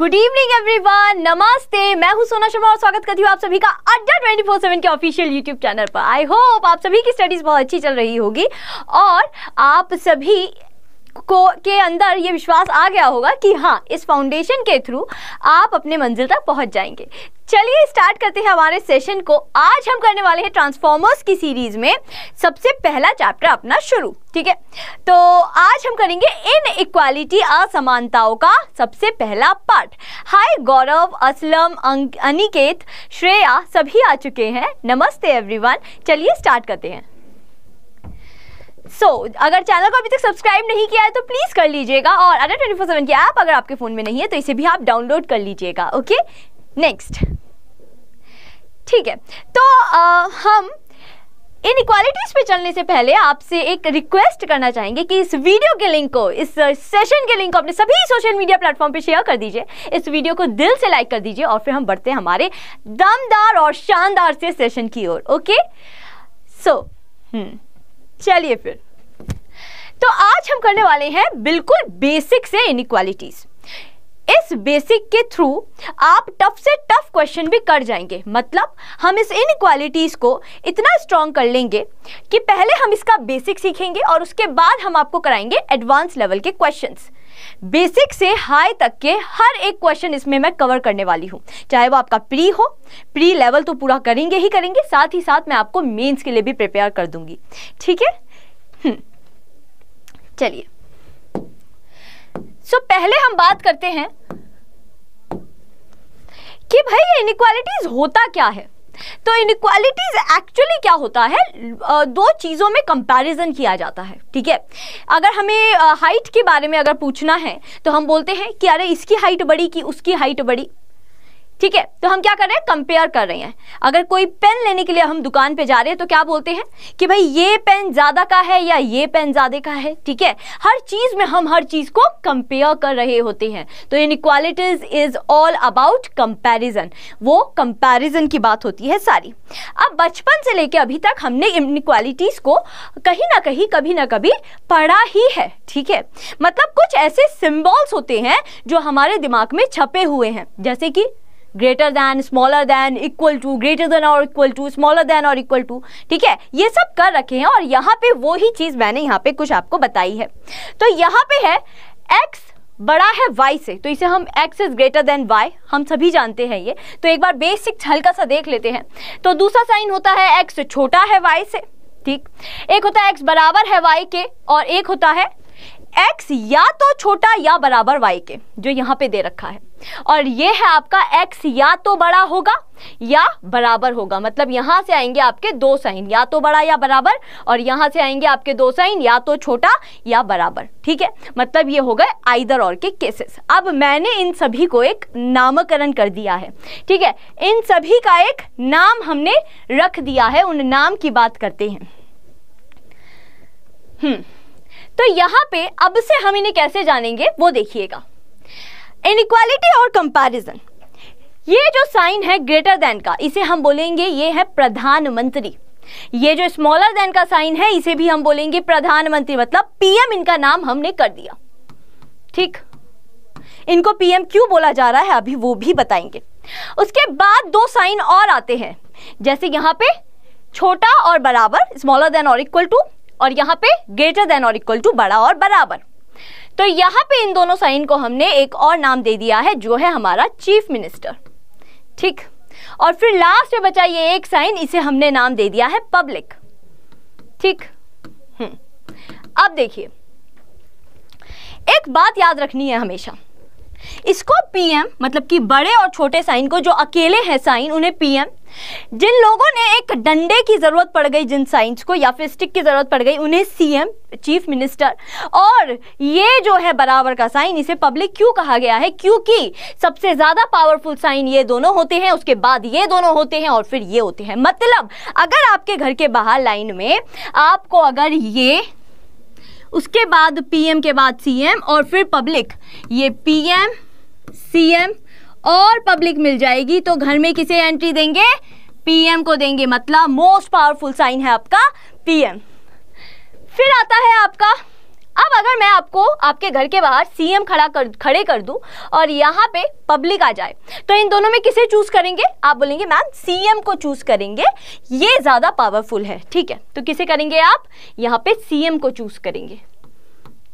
Good evening everyone नमस्ते मैं हूं सोना शर्मा और स्वागत करती हूं आप सभी का अड्डा ट्वेंटी फोर सेवन के ऑफिशियल यूट्यूब चैनल पर आई होप आप सभी की स्टडीज बहुत अच्छी चल रही होगी और आप सभी को के अंदर ये विश्वास आ गया होगा कि हाँ इस फाउंडेशन के थ्रू आप अपने मंजिल तक पहुंच जाएंगे चलिए स्टार्ट करते हैं हमारे सेशन को आज हम करने वाले हैं ट्रांसफॉर्मर्स की सीरीज में सबसे पहला चैप्टर अपना शुरू ठीक है तो आज हम करेंगे इन इक्वालिटी असमानताओं का सबसे पहला पार्ट हाय गौरव असलम अनिकेत श्रेया सभी आ चुके हैं नमस्ते एवरीवन चलिए स्टार्ट करते हैं सो so, अगर चैनल को अभी तक सब्सक्राइब नहीं किया है तो प्लीज़ कर लीजिएगा और अडर ट्वेंटी फोर सेवन की ऐप अगर आपके फ़ोन में नहीं है तो इसे भी आप डाउनलोड कर लीजिएगा ओके नेक्स्ट ठीक है तो आ, हम इन इक्वालिटीज़ पे चलने से पहले आपसे एक रिक्वेस्ट करना चाहेंगे कि इस वीडियो के लिंक को इस सेशन के लिंक को अपने सभी सोशल मीडिया प्लेटफॉर्म पे शेयर कर दीजिए इस वीडियो को दिल से लाइक कर दीजिए और फिर हम बढ़ते हैं हमारे दमदार और शानदार से सेशन की ओर ओके सो हम्म, चलिए फिर तो आज हम करने वाले हैं बिल्कुल बेसिक से इनक्वालिटीज़ इस बेसिक के थ्रू आप टफ से टफ क्वेश्चन भी कर जाएंगे मतलब हम इस इनक्वालिटीज़ को इतना स्ट्रॉन्ग कर लेंगे कि पहले हम इसका बेसिक सीखेंगे और उसके बाद हम आपको कराएंगे एडवांस लेवल के क्वेश्चंस बेसिक से हाई तक के हर एक क्वेश्चन इसमें मैं कवर करने वाली हूं चाहे वो आपका प्री हो प्री लेवल तो पूरा करेंगे ही करेंगे साथ ही साथ मैं आपको मेंस के लिए भी प्रिपेयर कर दूंगी ठीक है हम्म। चलिए सो पहले हम बात करते हैं कि भाई ये इनक्वालिटीज होता क्या है तो इनक्वालिटीज एक्चुअली क्या होता है दो चीज़ों में कंपैरिजन किया जाता है ठीक है अगर हमें हाइट के बारे में अगर पूछना है तो हम बोलते हैं कि अरे इसकी हाइट बड़ी कि उसकी हाइट बड़ी ठीक है तो हम क्या कर रहे हैं कंपेयर कर रहे हैं अगर कोई पेन लेने के लिए हम दुकान पे जा रहे हैं तो क्या बोलते हैं कि भाई ये पेन ज़्यादा का है या ये पेन ज़्यादा का है ठीक है हर चीज़ में हम हर चीज़ को कंपेयर कर रहे होते हैं तो inequalities is all about comparison वो कंपेरिजन की बात होती है सारी अब बचपन से लेकर अभी तक हमने इन इक्वालिटीज़ को कहीं ना कहीं कभी ना कभी पढ़ा ही है ठीक है मतलब कुछ ऐसे सिम्बॉल्स होते हैं जो हमारे दिमाग में छपे हुए हैं जैसे कि greater than smaller than equal to greater than और इक्वल टू स्मॉलर दैन और इक्वल टू ठीक है ये सब कर रखे हैं और यहाँ पे वो ही चीज़ मैंने यहाँ पे कुछ आपको बताई है तो यहाँ पे है एक्स बड़ा है y से तो इसे हम x is greater than y हम सभी जानते हैं ये तो एक बार बेसिक हल्का सा देख लेते हैं तो दूसरा साइन होता है x छोटा है y से ठीक एक होता है x बराबर है y के और एक होता है एक्स या तो छोटा या बराबर वाई के जो यहाँ पे दे रखा है और ये है आपका एक्स या तो बड़ा होगा या बराबर होगा मतलब यहाँ से आएंगे आपके दो साइन या तो बड़ा या बराबर और यहाँ से आएंगे आपके दो साइन या तो छोटा या बराबर ठीक है मतलब ये हो गए आइदर और के केसेस अब मैंने इन सभी को एक नामकरण कर दिया है ठीक है इन सभी का एक नाम हमने रख दिया है उन नाम की बात करते हैं हम्म तो यहाँ पे अब से हम इन्हें कैसे जानेंगे वो देखिएगा इनक्वालिटी और कंपैरिजन ये जो साइन है ग्रेटर देन का इसे हम बोलेंगे ये है प्रधानमंत्री ये जो स्मॉलर देन का साइन है इसे भी हम बोलेंगे प्रधानमंत्री मतलब पीएम इनका नाम हमने कर दिया ठीक इनको पीएम क्यों बोला जा रहा है अभी वो भी बताएंगे उसके बाद दो साइन और आते हैं जैसे यहाँ पे छोटा और बराबर स्मॉलर देन और इक्वल टू और यहाँ पे ग्रेटर देन और इक्वल टू बड़ा और बराबर तो यहाँ पे इन दोनों साइन को हमने एक और नाम दे दिया है जो है हमारा चीफ मिनिस्टर ठीक और फिर लास्ट में बचा ये एक साइन इसे हमने नाम दे दिया है पब्लिक ठीक हम्म। अब देखिए एक बात याद रखनी है हमेशा इसको पीएम मतलब कि बड़े और छोटे साइन को जो अकेले हैं साइन उन्हें पीएम जिन लोगों ने एक डंडे की ज़रूरत पड़ गई जिन साइंस को या फिर स्टिक की ज़रूरत पड़ गई उन्हें सीएम चीफ मिनिस्टर और ये जो है बराबर का साइन इसे पब्लिक क्यों कहा गया है क्योंकि सबसे ज़्यादा पावरफुल साइन ये दोनों होते हैं उसके बाद ये दोनों होते हैं और फिर ये होते हैं मतलब अगर आपके घर के बाहर लाइन में आपको अगर ये उसके बाद पीएम के बाद सीएम और फिर पब्लिक ये पीएम सीएम और पब्लिक मिल जाएगी तो घर में किसे एंट्री देंगे पीएम को देंगे मतलब मोस्ट पावरफुल साइन है आपका पीएम फिर आता है आपका अब अगर मैं आपको आपके घर के बाहर सीएम खड़ा कर खड़े कर दूं और यहाँ पे पब्लिक आ जाए तो इन दोनों में किसे चूज करेंगे आप बोलेंगे मैम सीएम को चूज करेंगे ये ज़्यादा पावरफुल है ठीक है तो किसे करेंगे आप यहाँ पे सीएम को चूज करेंगे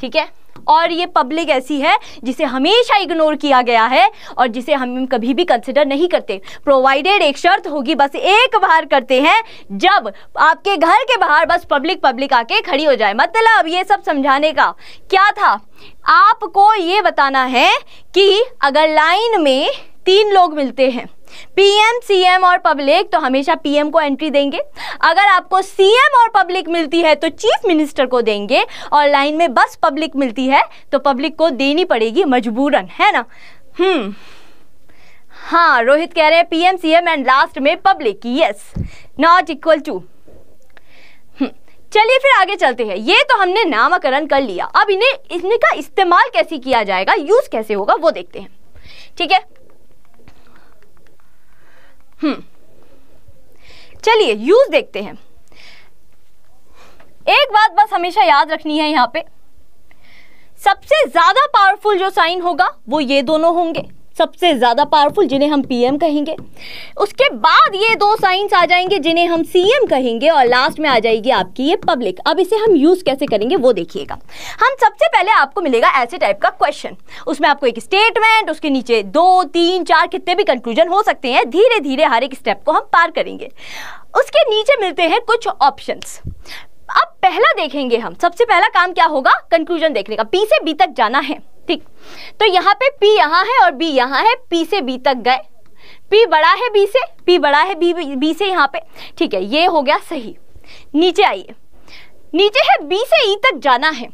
ठीक है और ये पब्लिक ऐसी है जिसे हमेशा इग्नोर किया गया है और जिसे हम कभी भी कंसिडर नहीं करते प्रोवाइडेड एक शर्त होगी बस एक बार करते हैं जब आपके घर के बाहर बस पब्लिक पब्लिक आके खड़ी हो जाए मतलब ये सब समझाने का क्या था आपको ये बताना है कि अगर लाइन में तीन लोग मिलते हैं पीएम सीएम और पब्लिक तो हमेशा पीएम को एंट्री देंगे अगर आपको सीएम और पब्लिक मिलती है तो चीफ मिनिस्टर को देंगे और लाइन में बस पब्लिक मिलती है तो पब्लिक को देनी पड़ेगी मजबूरन है ना हम्म हाँ रोहित कह रहे हैं पीएम सीएम एंड लास्ट में public yes not equal to चलिए फिर आगे चलते हैं ये तो हमने नामकरण कर लिया अब इन्हें इनका इस्तेमाल कैसे किया जाएगा यूज कैसे होगा वो देखते हैं ठीक है हम्म। चलिए यूज देखते हैं एक बात बस हमेशा याद रखनी है यहां पे सबसे ज्यादा पावरफुल जो साइन होगा वो ये दोनों होंगे सबसे ज़्यादा पावरफुल जिन्हें हम पीएम कहेंगे उसके बाद ये दो साइंस आ जाएंगे जिन्हें हम सीएम कहेंगे और लास्ट में आ जाएगी आपकी ये पब्लिक अब इसे हम यूज़ कैसे करेंगे वो देखिएगा हम सबसे पहले आपको मिलेगा ऐसे टाइप का क्वेश्चन उसमें आपको एक स्टेटमेंट उसके नीचे दो तीन चार कितने भी कंक्लूजन हो सकते हैं धीरे धीरे हर एक स्टेप को हम पार करेंगे उसके नीचे मिलते हैं कुछ ऑप्शंस अब पहला देखेंगे हम सबसे पहला काम क्या होगा कंक्लूजन देखने का पी से बी तक जाना है ठीक तो यहाँ पे P यहाँ है और B यहाँ है P से B तक गए P बड़ा है B से P बड़ा है B B से यहाँ पे ठीक है ये हो गया सही नीचे आइए नीचे है B से E तक जाना है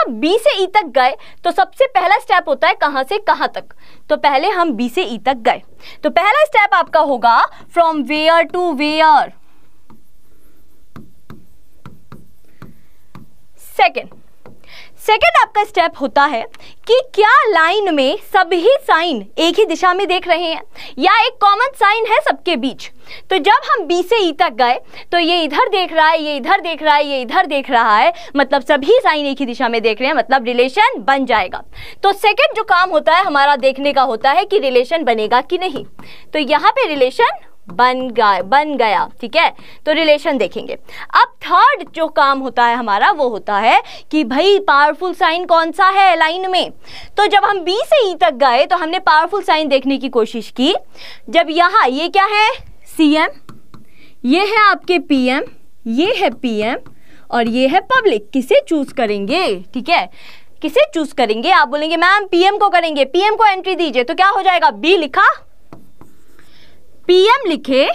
अब B से E तक गए तो सबसे पहला स्टेप होता है कहाँ से कहाँ तक तो पहले हम B से E तक गए तो पहला स्टेप आपका होगा from where to where second second आपका स्टेप होता है कि क्या लाइन में सभी साइन एक ही दिशा में देख रहे हैं या एक कॉमन साइन है सबके बीच तो जब हम बी से ई e तक गए तो ये इधर देख रहा है ये इधर देख रहा है ये इधर देख रहा है मतलब सभी साइन एक ही दिशा में देख रहे हैं मतलब रिलेशन बन जाएगा तो सेकेंड जो काम होता है हमारा देखने का होता है कि रिलेशन बनेगा कि नहीं तो यहाँ पर रिलेशन बन गया बन गया ठीक है तो रिलेशन देखेंगे अब थर्ड जो काम होता है हमारा वो होता है कि भाई पावरफुल साइन कौन सा है लाइन में तो जब हम बी से ई e तक गए तो हमने पावरफुल साइन देखने की कोशिश की जब यहाँ ये क्या है सी एम ये है आपके पी एम ये है पी एम और ये है पब्लिक किसे चूज करेंगे ठीक है किसे चूज करेंगे आप बोलेंगे मैम पीएम को करेंगे पीएम को एंट्री दीजिए तो क्या हो जाएगा बी लिखा पीएम लिखे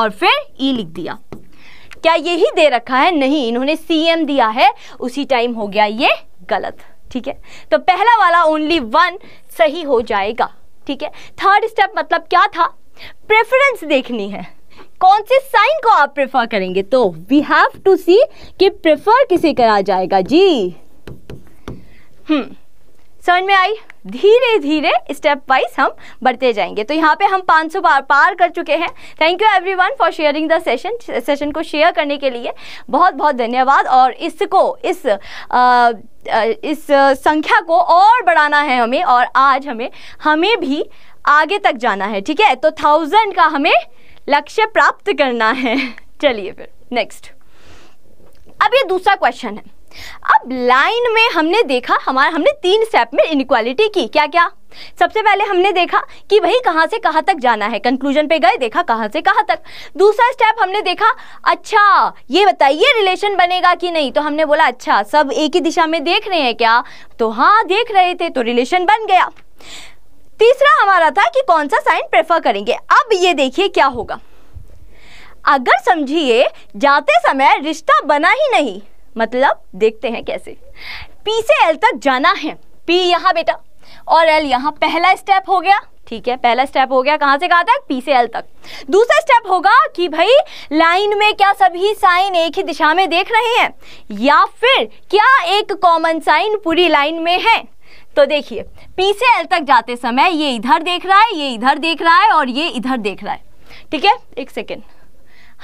और फिर ई लिख दिया क्या यही दे रखा है नहीं इन्होंने सीएम दिया है उसी टाइम हो गया ये गलत ठीक है तो पहला वाला ओनली वन सही हो जाएगा ठीक है थर्ड स्टेप मतलब क्या था प्रेफरेंस देखनी है कौन से साइन को आप प्रेफर करेंगे तो वी हैव टू सी कि प्रेफर किसे करा जाएगा जी हम्म समझ में आई धीरे धीरे स्टेप वाइज हम बढ़ते जाएंगे तो यहाँ पे हम 500 बार पार कर चुके हैं thank you everyone for sharing the session session को शेयर करने के लिए बहुत बहुत धन्यवाद और इसको इस आ, इस संख्या को और बढ़ाना है हमें और आज हमें हमें भी आगे तक जाना है ठीक है तो थाउजेंड का हमें लक्ष्य प्राप्त करना है चलिए फिर नेक्स्ट अब ये दूसरा क्वेश्चन है अब लाइन में हमने देखा हमारा हमने तीन स्टेप में इनक्वालिटी की क्या क्या सबसे पहले हमने देखा कि भाई कहां से कहां तक जाना है कंक्लूजन पे गए देखा कहां से कहां तक दूसरा स्टेप हमने देखा अच्छा ये बताइए रिलेशन बनेगा कि नहीं तो हमने बोला अच्छा सब एक ही दिशा में देख रहे हैं क्या तो हाँ देख रहे थे तो रिलेशन बन गया तीसरा हमारा था कि कौन सा साइन प्रेफर करेंगे अब ये देखिए क्या होगा अगर समझिए जाते समय रिश्ता बना ही नहीं मतलब देखते हैं कैसे पी से एल तक जाना है पी यहाँ बेटा और एल यहाँ पहला स्टेप हो गया ठीक है पहला स्टेप हो गया कहाँ से कहाँ तक पी से एल तक दूसरा स्टेप होगा कि भाई लाइन में क्या सभी साइन एक ही दिशा में देख रहे हैं या फिर क्या एक कॉमन साइन पूरी लाइन में है तो देखिए पी से एल तक जाते समय ये इधर देख रहा है ये इधर देख रहा है और ये इधर देख रहा है ठीक है एक सेकेंड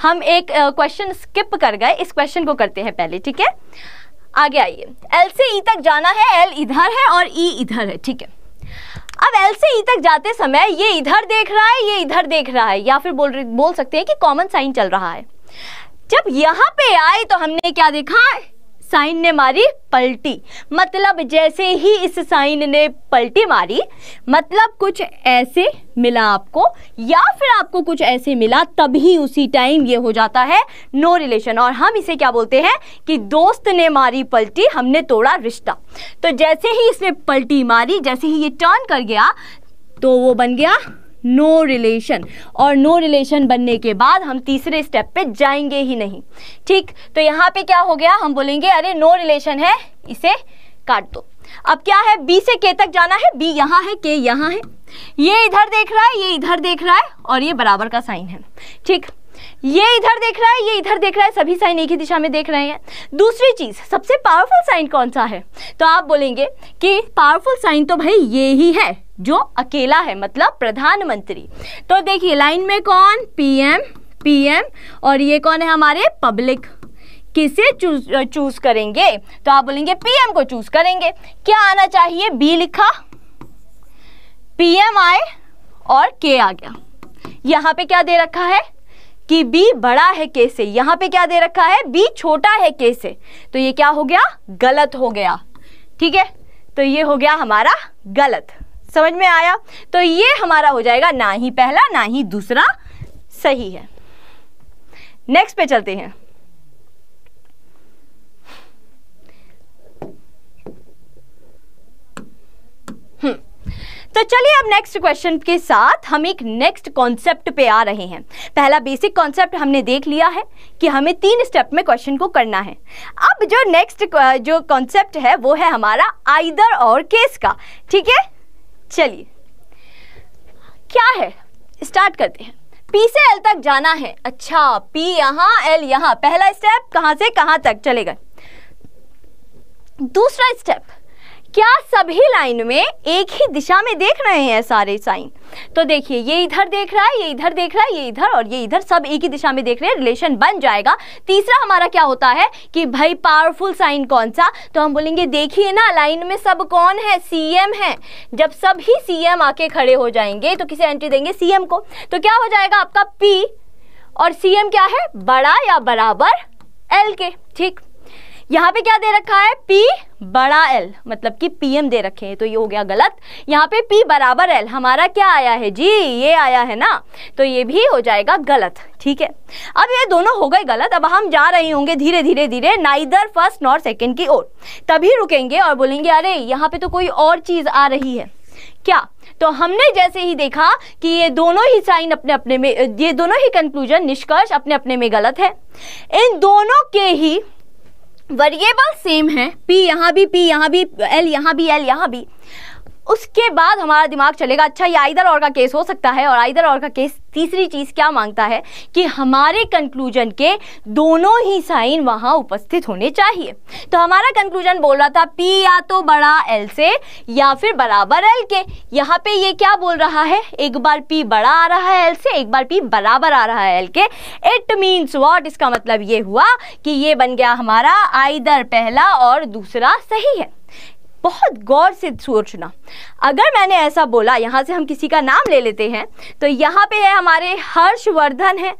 हम एक क्वेश्चन स्किप कर गए इस क्वेश्चन को करते हैं पहले ठीक है आगे आइए एल से ई e तक जाना है एल इधर है और ई e इधर है ठीक है अब एल से ई e तक जाते समय ये इधर देख रहा है ये इधर देख रहा है या फिर बोल बोल सकते हैं कि कॉमन साइन चल रहा है जब यहाँ पे आए तो हमने क्या देखा साइन ने मारी पलटी मतलब जैसे ही इस साइन ने पलटी मारी मतलब कुछ ऐसे मिला आपको या फिर आपको कुछ ऐसे मिला तभी उसी टाइम ये हो जाता है नो रिलेशन और हम इसे क्या बोलते हैं कि दोस्त ने मारी पलटी हमने तोड़ा रिश्ता तो जैसे ही इसने पलटी मारी जैसे ही ये टर्न कर गया तो वो बन गया नो रिलेशन और नो रिलेशन बनने के बाद हम तीसरे स्टेप पे जाएंगे ही नहीं ठीक तो यहाँ पे क्या हो गया हम बोलेंगे अरे नो रिलेशन है इसे काट दो अब क्या है बी से के तक जाना है बी यहाँ है के यहाँ है ये इधर देख रहा है ये इधर देख रहा है और ये बराबर का साइन है ठीक ये इधर देख रहा है ये इधर देख रहा है सभी साइन एक ही दिशा में देख रहे हैं दूसरी चीज़ सबसे पावरफुल साइन कौन सा है तो आप बोलेंगे कि पावरफुल साइन तो भाई ये ही है जो अकेला है मतलब प्रधानमंत्री तो देखिए लाइन में कौन पीएम पीएम और ये कौन है हमारे पब्लिक किसे चूज चूज करेंगे तो आप बोलेंगे पीएम को चूज करेंगे क्या आना चाहिए बी लिखा पीएम आए और के आ गया यहां पे क्या दे रखा है कि b बड़ा है के से यहां पे क्या दे रखा है b छोटा है के से तो ये क्या हो गया गलत हो गया ठीक है तो ये हो गया हमारा गलत समझ में आया तो ये हमारा हो जाएगा ना ही पहला ना ही दूसरा सही है नेक्स्ट पे चलते हैं हम्म तो चलिए अब नेक्स्ट क्वेश्चन के साथ हम एक नेक्स्ट कॉन्सेप्ट पे आ रहे हैं पहला बेसिक कॉन्सेप्ट हमने देख लिया है कि हमें तीन स्टेप में क्वेश्चन को करना है अब जो नेक्स्ट जो कॉन्सेप्ट है वो है हमारा आइदर और केस का ठीक है चलिए क्या है स्टार्ट करते हैं पी से एल तक जाना है अच्छा पी यहां एल यहां पहला स्टेप कहां से कहां तक चलेगा दूसरा स्टेप क्या सभी लाइन में एक ही दिशा में देख रहे हैं सारे साइन तो देखिए ये इधर देख रहा है ये इधर देख रहा है ये इधर और ये इधर सब एक ही दिशा में देख रहे हैं रिलेशन बन जाएगा तीसरा हमारा क्या होता है कि भाई पावरफुल साइन कौन सा तो हम बोलेंगे देखिए ना लाइन में सब कौन है सीएम है जब सभी सीएम आके खड़े हो जाएंगे तो किसे एंट्री देंगे सीएम को तो क्या हो जाएगा आपका पी और सीएम क्या है बड़ा या बराबर एल के ठीक यहाँ पे क्या दे रखा है P बड़ा L मतलब कि PM दे रखे हैं तो ये हो गया गलत यहाँ पे P बराबर L हमारा क्या आया है जी ये आया है ना तो ये भी हो जाएगा गलत ठीक है अब ये दोनों हो गए गलत अब हम जा रहे होंगे धीरे धीरे धीरे नाइदर फर्स्ट नॉर सेकेंड की ओर तभी रुकेंगे और बोलेंगे अरे यहाँ पे तो कोई और चीज़ आ रही है क्या तो हमने जैसे ही देखा कि ये दोनों ही साइन अपने अपने में ये दोनों ही कंक्लूजन निष्कर्ष अपने अपने में गलत है इन दोनों के ही वेरिएबल सेम है पी यहाँ भी पी यहाँ भी एल यहाँ भी एल यहाँ भी उसके बाद हमारा दिमाग चलेगा अच्छा ये आइदर और का केस हो सकता है और आइदर और का केस तीसरी चीज़ क्या मांगता है कि हमारे कंक्लूजन के दोनों ही साइन वहाँ उपस्थित होने चाहिए तो हमारा कंक्लूजन बोल रहा था पी या तो बड़ा एल से या फिर बराबर एल के यहाँ पे ये क्या बोल रहा है एक बार पी बड़ा आ रहा है एल से एक बार पी बराबर आ रहा है एल के इट मीन्स वॉट इसका मतलब ये हुआ कि ये बन गया हमारा आइदर पहला और दूसरा सही है बहुत गौर से सोचना अगर मैंने ऐसा बोला यहाँ से हम किसी का नाम ले लेते हैं तो यहाँ पे है हमारे हर्षवर्धन है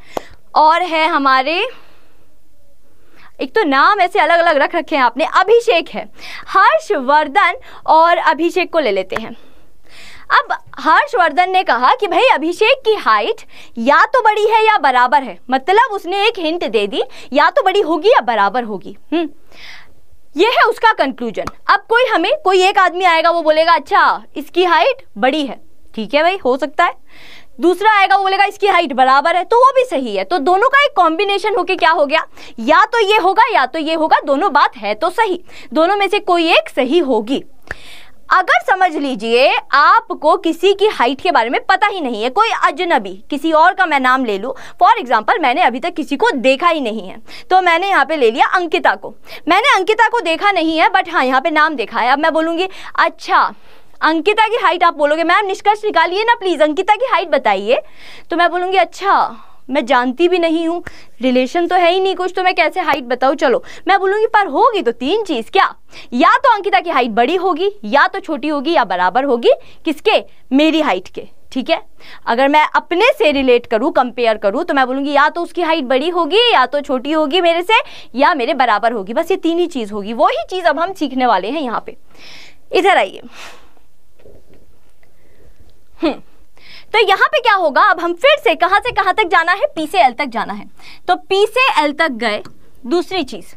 और है हमारे एक तो नाम ऐसे अलग अलग रख रखे हैं आपने अभिषेक है हर्षवर्धन और अभिषेक को ले लेते हैं अब हर्षवर्धन ने कहा कि भाई अभिषेक की हाइट या तो बड़ी है या बराबर है मतलब उसने एक हिंट दे दी या तो बड़ी होगी या बराबर होगी हम्म ये है उसका कंक्लूजन अब कोई हमें कोई एक आदमी आएगा वो बोलेगा अच्छा इसकी हाइट बड़ी है ठीक है भाई हो सकता है दूसरा आएगा वो बोलेगा इसकी हाइट बराबर है तो वो भी सही है तो दोनों का एक कॉम्बिनेशन होके क्या हो गया या तो ये होगा या तो ये होगा दोनों बात है तो सही दोनों में से कोई एक सही होगी अगर समझ लीजिए आपको किसी की हाइट के बारे में पता ही नहीं है कोई अजनबी किसी और का मैं नाम ले लूँ फॉर एग्जाम्पल मैंने अभी तक किसी को देखा ही नहीं है तो मैंने यहाँ पे ले लिया अंकिता को मैंने अंकिता को देखा नहीं है बट हाँ यहाँ पे नाम देखा है अब मैं बोलूँगी अच्छा अंकिता की हाइट आप बोलोगे मैम निष्कर्ष निकालिए ना प्लीज़ अंकिता की हाइट बताइए तो मैं बोलूँगी अच्छा मैं जानती भी नहीं हूँ रिलेशन तो है ही नहीं कुछ तो मैं कैसे हाइट बताऊँ चलो मैं बोलूँगी पर होगी तो तीन चीज़ क्या या तो अंकिता की हाइट बड़ी होगी या तो छोटी होगी या बराबर होगी किसके मेरी हाइट के ठीक है अगर मैं अपने से रिलेट करूँ कंपेयर करूँ तो मैं बोलूँगी या तो उसकी हाइट बड़ी होगी या तो छोटी होगी मेरे से या मेरे बराबर होगी बस ये तीन ही चीज़ होगी वही चीज़ अब हम सीखने वाले हैं यहाँ पे इधर आइए हम्म तो यहाँ पे क्या होगा अब हम फिर से कहाँ से कहाँ तक जाना है पी से एल तक जाना है तो पी से एल तक गए दूसरी चीज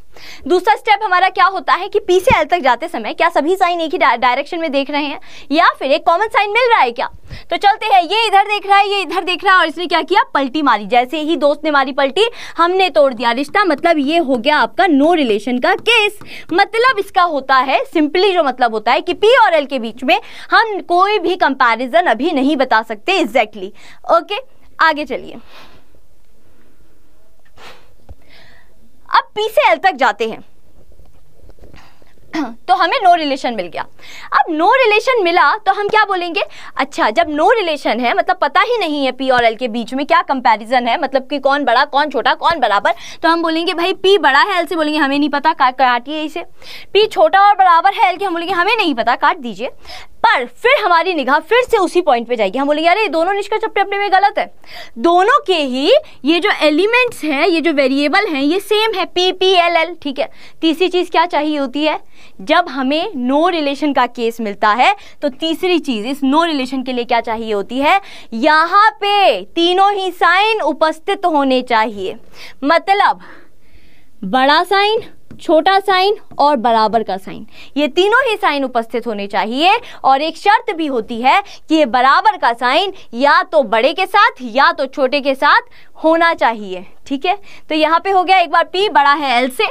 दूसरा स्टेप हमारा क्या होता है कि पी से एल तक जाते समय क्या सभी साइन एक ही डायरेक्शन में देख रहे हैं या फिर एक कॉमन साइन मिल रहा है क्या तो चलते हैं ये इधर देख रहा है ये इधर देख रहा है और इसने क्या किया पलटी मारी जैसे ही दोस्त ने मारी पलटी हमने तोड़ दिया रिश्ता मतलब ये हो गया आपका नो रिलेशन का केस मतलब इसका होता है सिंपली जो मतलब होता है कि पी और एल के बीच में हम कोई भी कंपैरिजन अभी नहीं बता सकते एग्जैक्टली exactly. ओके आगे चलिए अब पी से एल तक जाते हैं तो हमें नो रिलेशन मिल गया अब नो रिलेशन मिला तो हम क्या बोलेंगे अच्छा जब नो रिलेशन है मतलब पता ही नहीं है पी और एल के बीच में क्या कंपैरिजन है मतलब कि कौन बड़ा कौन छोटा कौन बराबर तो हम बोलेंगे भाई पी बड़ा है एल से बोलेंगे हमें नहीं पता काट काटिए इसे पी छोटा और बराबर है एल के हम बोलेंगे हमें नहीं पता काट दीजिए पर फिर हमारी निगाह फिर से उसी पॉइंट पे जाएगी हम बोलेंगे ये दोनों निष्कर्ष अपने अपने में गलत है दोनों के ही ये जो एलिमेंट्स हैं ये जो वेरिएबल हैं ये सेम है पी पी एल एल ठीक है तीसरी चीज़ क्या चाहिए होती है जब हमें नो रिलेशन का केस मिलता है तो तीसरी चीज़ इस नो रिलेशन के लिए क्या चाहिए होती है यहां पे तीनों ही साइन उपस्थित होने चाहिए मतलब बड़ा साइन छोटा साइन और बराबर का साइन ये तीनों ही साइन उपस्थित होने चाहिए और एक शर्त भी होती है कि ये बराबर का साइन या तो बड़े के साथ या तो छोटे के साथ होना चाहिए ठीक है तो यहाँ पे हो गया एक बार पी बड़ा है एल से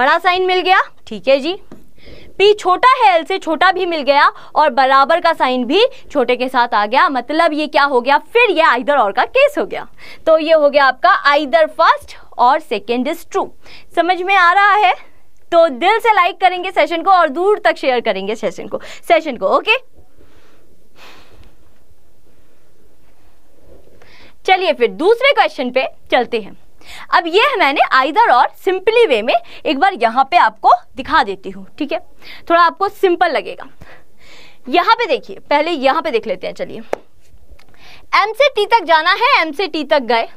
बड़ा साइन मिल गया ठीक है जी पी छोटा है एल से छोटा भी मिल गया और बराबर का साइन भी छोटे के साथ आ गया मतलब ये क्या हो गया फिर ये आइदर और का केस हो गया तो ये हो गया आपका आइदर फर्स्ट और सेकेंड इज ट्रू समझ में आ रहा है तो दिल से लाइक करेंगे सेशन को और दूर तक शेयर करेंगे सेशन को सेशन को ओके चलिए फिर दूसरे क्वेश्चन पे चलते हैं अब ये है मैंने आइदर और सिंपली वे में एक बार यहाँ पे आपको दिखा देती हूँ ठीक है थोड़ा आपको सिंपल लगेगा यहाँ पे देखिए पहले यहाँ पे देख लेते हैं चलिए एम से टी तक जाना है एम से टी तक गए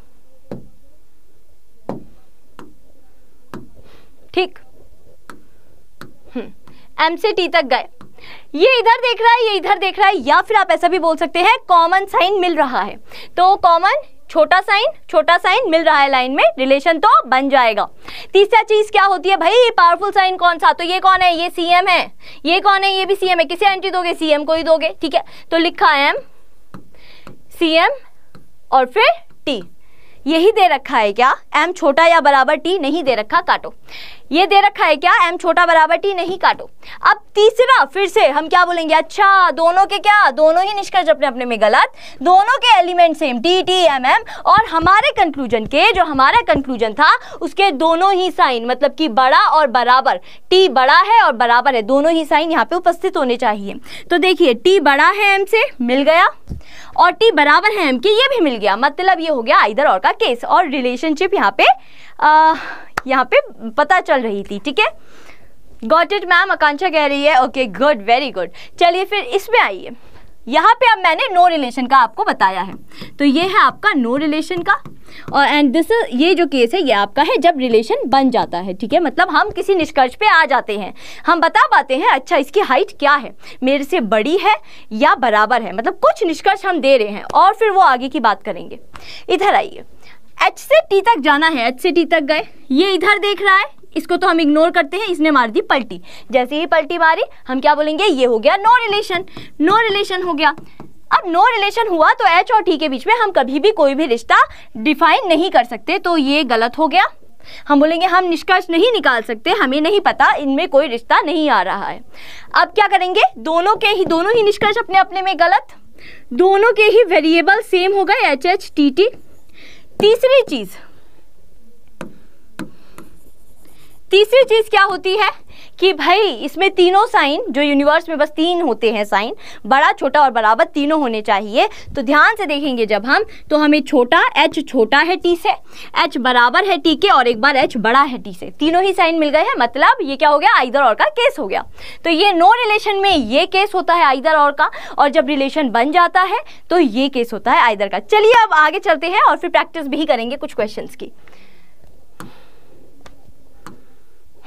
ठीक एम से टी तक गए ये इधर देख रहा है ये इधर देख रहा है या फिर आप ऐसा भी बोल सकते हैं कॉमन साइन मिल रहा है तो कॉमन छोटा साइन छोटा साइन मिल रहा है लाइन में रिलेशन तो बन जाएगा तीसरा चीज क्या होती है भाई पावरफुल साइन कौन सा तो ये कौन है ये सीएम है ये कौन है ये भी सीएम है किसे एंट्री दोगे सीएम को ही दोगे ठीक है तो लिखा है एम सीएम और फिर टी यही दे रखा है क्या एम छोटा या बराबर टी नहीं दे रखा काटो ये दे रखा है क्या एम छोटा बराबर टी नहीं काटो अब तीसरा फिर से हम क्या बोलेंगे अच्छा दोनों के क्या दोनों ही निष्कर्ष अपने अपने में गलत दोनों के element same T T M M और हमारे कंक्लूजन के जो हमारा कंक्लूजन था उसके दोनों ही साइन मतलब कि बड़ा और बराबर टी बड़ा है और बराबर है दोनों ही साइन यहाँ पे उपस्थित होने चाहिए तो देखिए टी बड़ा है एम से मिल गया और टी बराबर है एम के ये भी मिल गया मतलब ये हो गया इधर और का केस और रिलेशनशिप यहाँ पे आ, यहाँ पे पता चल रही थी ठीक है गॉट इट मैम आकांक्षा कह रही है ओके गुड वेरी गुड चलिए फिर इसमें आइए यहाँ पे अब मैंने नो no रिलेशन का आपको बताया है तो ये है आपका नो no रिलेशन का और एंड दिस ये जो केस है ये आपका है जब रिलेशन बन जाता है ठीक है मतलब हम किसी निष्कर्ष पे आ जाते हैं हम बता पाते हैं अच्छा इसकी हाइट क्या है मेरे से बड़ी है या बराबर है मतलब कुछ निष्कर्ष हम दे रहे हैं और फिर वो आगे की बात करेंगे इधर आइए एच से टी तक जाना है एच से टी तक गए ये इधर देख रहा है इसको तो हम इग्नोर करते हैं इसने मार दी पलटी जैसे ही पलटी मारी हम क्या बोलेंगे ये हो गया नो रिलेशन नो रिलेशन हो गया अब नो रिलेशन हुआ तो एच और टी के बीच में हम कभी भी कोई भी रिश्ता डिफाइन नहीं कर सकते तो ये गलत हो गया हम बोलेंगे हम निष्कर्ष नहीं निकाल सकते हमें नहीं पता इनमें कोई रिश्ता नहीं आ रहा है अब क्या करेंगे दोनों के ही दोनों ही निष्कर्ष अपने अपने में गलत दोनों के ही वेरिएबल सेम हो गए एच एच टी टी तीसरी चीज तीसरी चीज क्या होती है कि भाई इसमें तीनों साइन जो यूनिवर्स में बस तीन होते हैं साइन बड़ा छोटा और बराबर तीनों होने चाहिए तो ध्यान से देखेंगे जब हम तो हमें छोटा एच छोटा है टी से एच बराबर है टी के और एक बार एच बड़ा है टी से तीनों ही साइन मिल गए हैं मतलब ये क्या हो गया आइदर और का केस हो गया तो ये नो रिलेशन में ये केस होता है आइदर और का और जब रिलेशन बन जाता है तो ये केस होता है आइदर का चलिए अब आगे चलते हैं और फिर प्रैक्टिस भी करेंगे कुछ क्वेश्चन की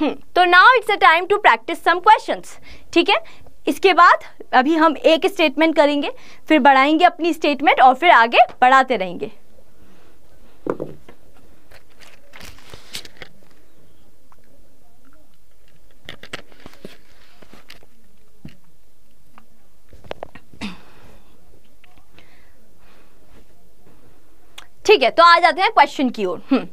हम्म, तो now it's a time to practice some questions ठीक है इसके बाद अभी हम एक स्टेटमेंट करेंगे फिर बढ़ाएंगे अपनी स्टेटमेंट और फिर आगे बढ़ाते रहेंगे ठीक है तो आ जाते हैं क्वेश्चन की ओर हम्म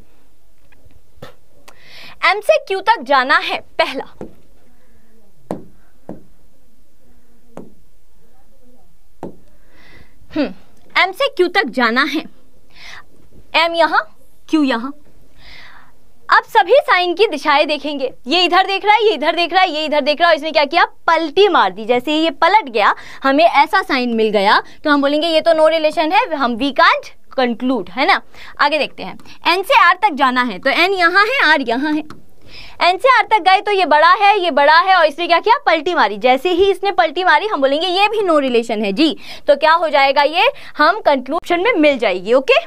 एम से क्यू तक जाना है पहला हम्म एम से क्यू तक जाना है एम यहां क्यू यहां अब सभी साइन की दिशाएं देखेंगे ये इधर देख रहा है ये इधर देख रहा है ये इधर देख रहा है इसने क्या किया पलटी मार दी जैसे ये पलट गया हमें ऐसा साइन मिल गया तो हम बोलेंगे ये तो नो रिलेशन है हम वी कांट कंक्लूड है ना आगे देखते हैं एन से आर तक जाना है तो एन यहाँ है आर यहाँ है एन से आर तक गए तो ये बड़ा है ये बड़ा है और इसने क्या किया पलटी मारी जैसे ही इसने पलटी मारी हम बोलेंगे ये भी नो रिलेशन है जी तो क्या हो जाएगा ये हम कंक्लूशन में मिल जाएगी ओके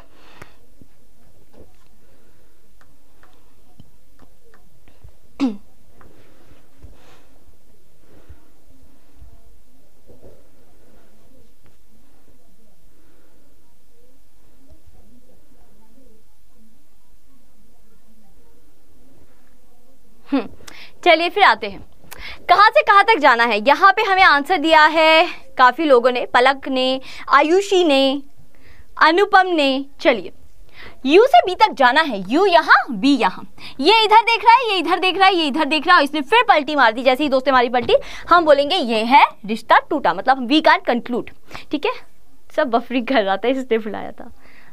हम्म, चलिए फिर आते हैं कहाँ से कहाँ तक जाना है यहाँ पे हमें आंसर दिया है काफ़ी लोगों ने पलक ने आयुषी ने अनुपम ने चलिए यू से बी तक जाना है यू यहाँ बी यहाँ ये इधर देख रहा है ये इधर देख रहा है ये इधर देख रहा है इसने फिर पलटी मार दी जैसे ही दोस्तें हमारी पलटी हम बोलेंगे ये है रिश्ता टूटा मतलब वी कैन कंक्लूड ठीक है सब बफरी कर रहा था इसने बुलाया था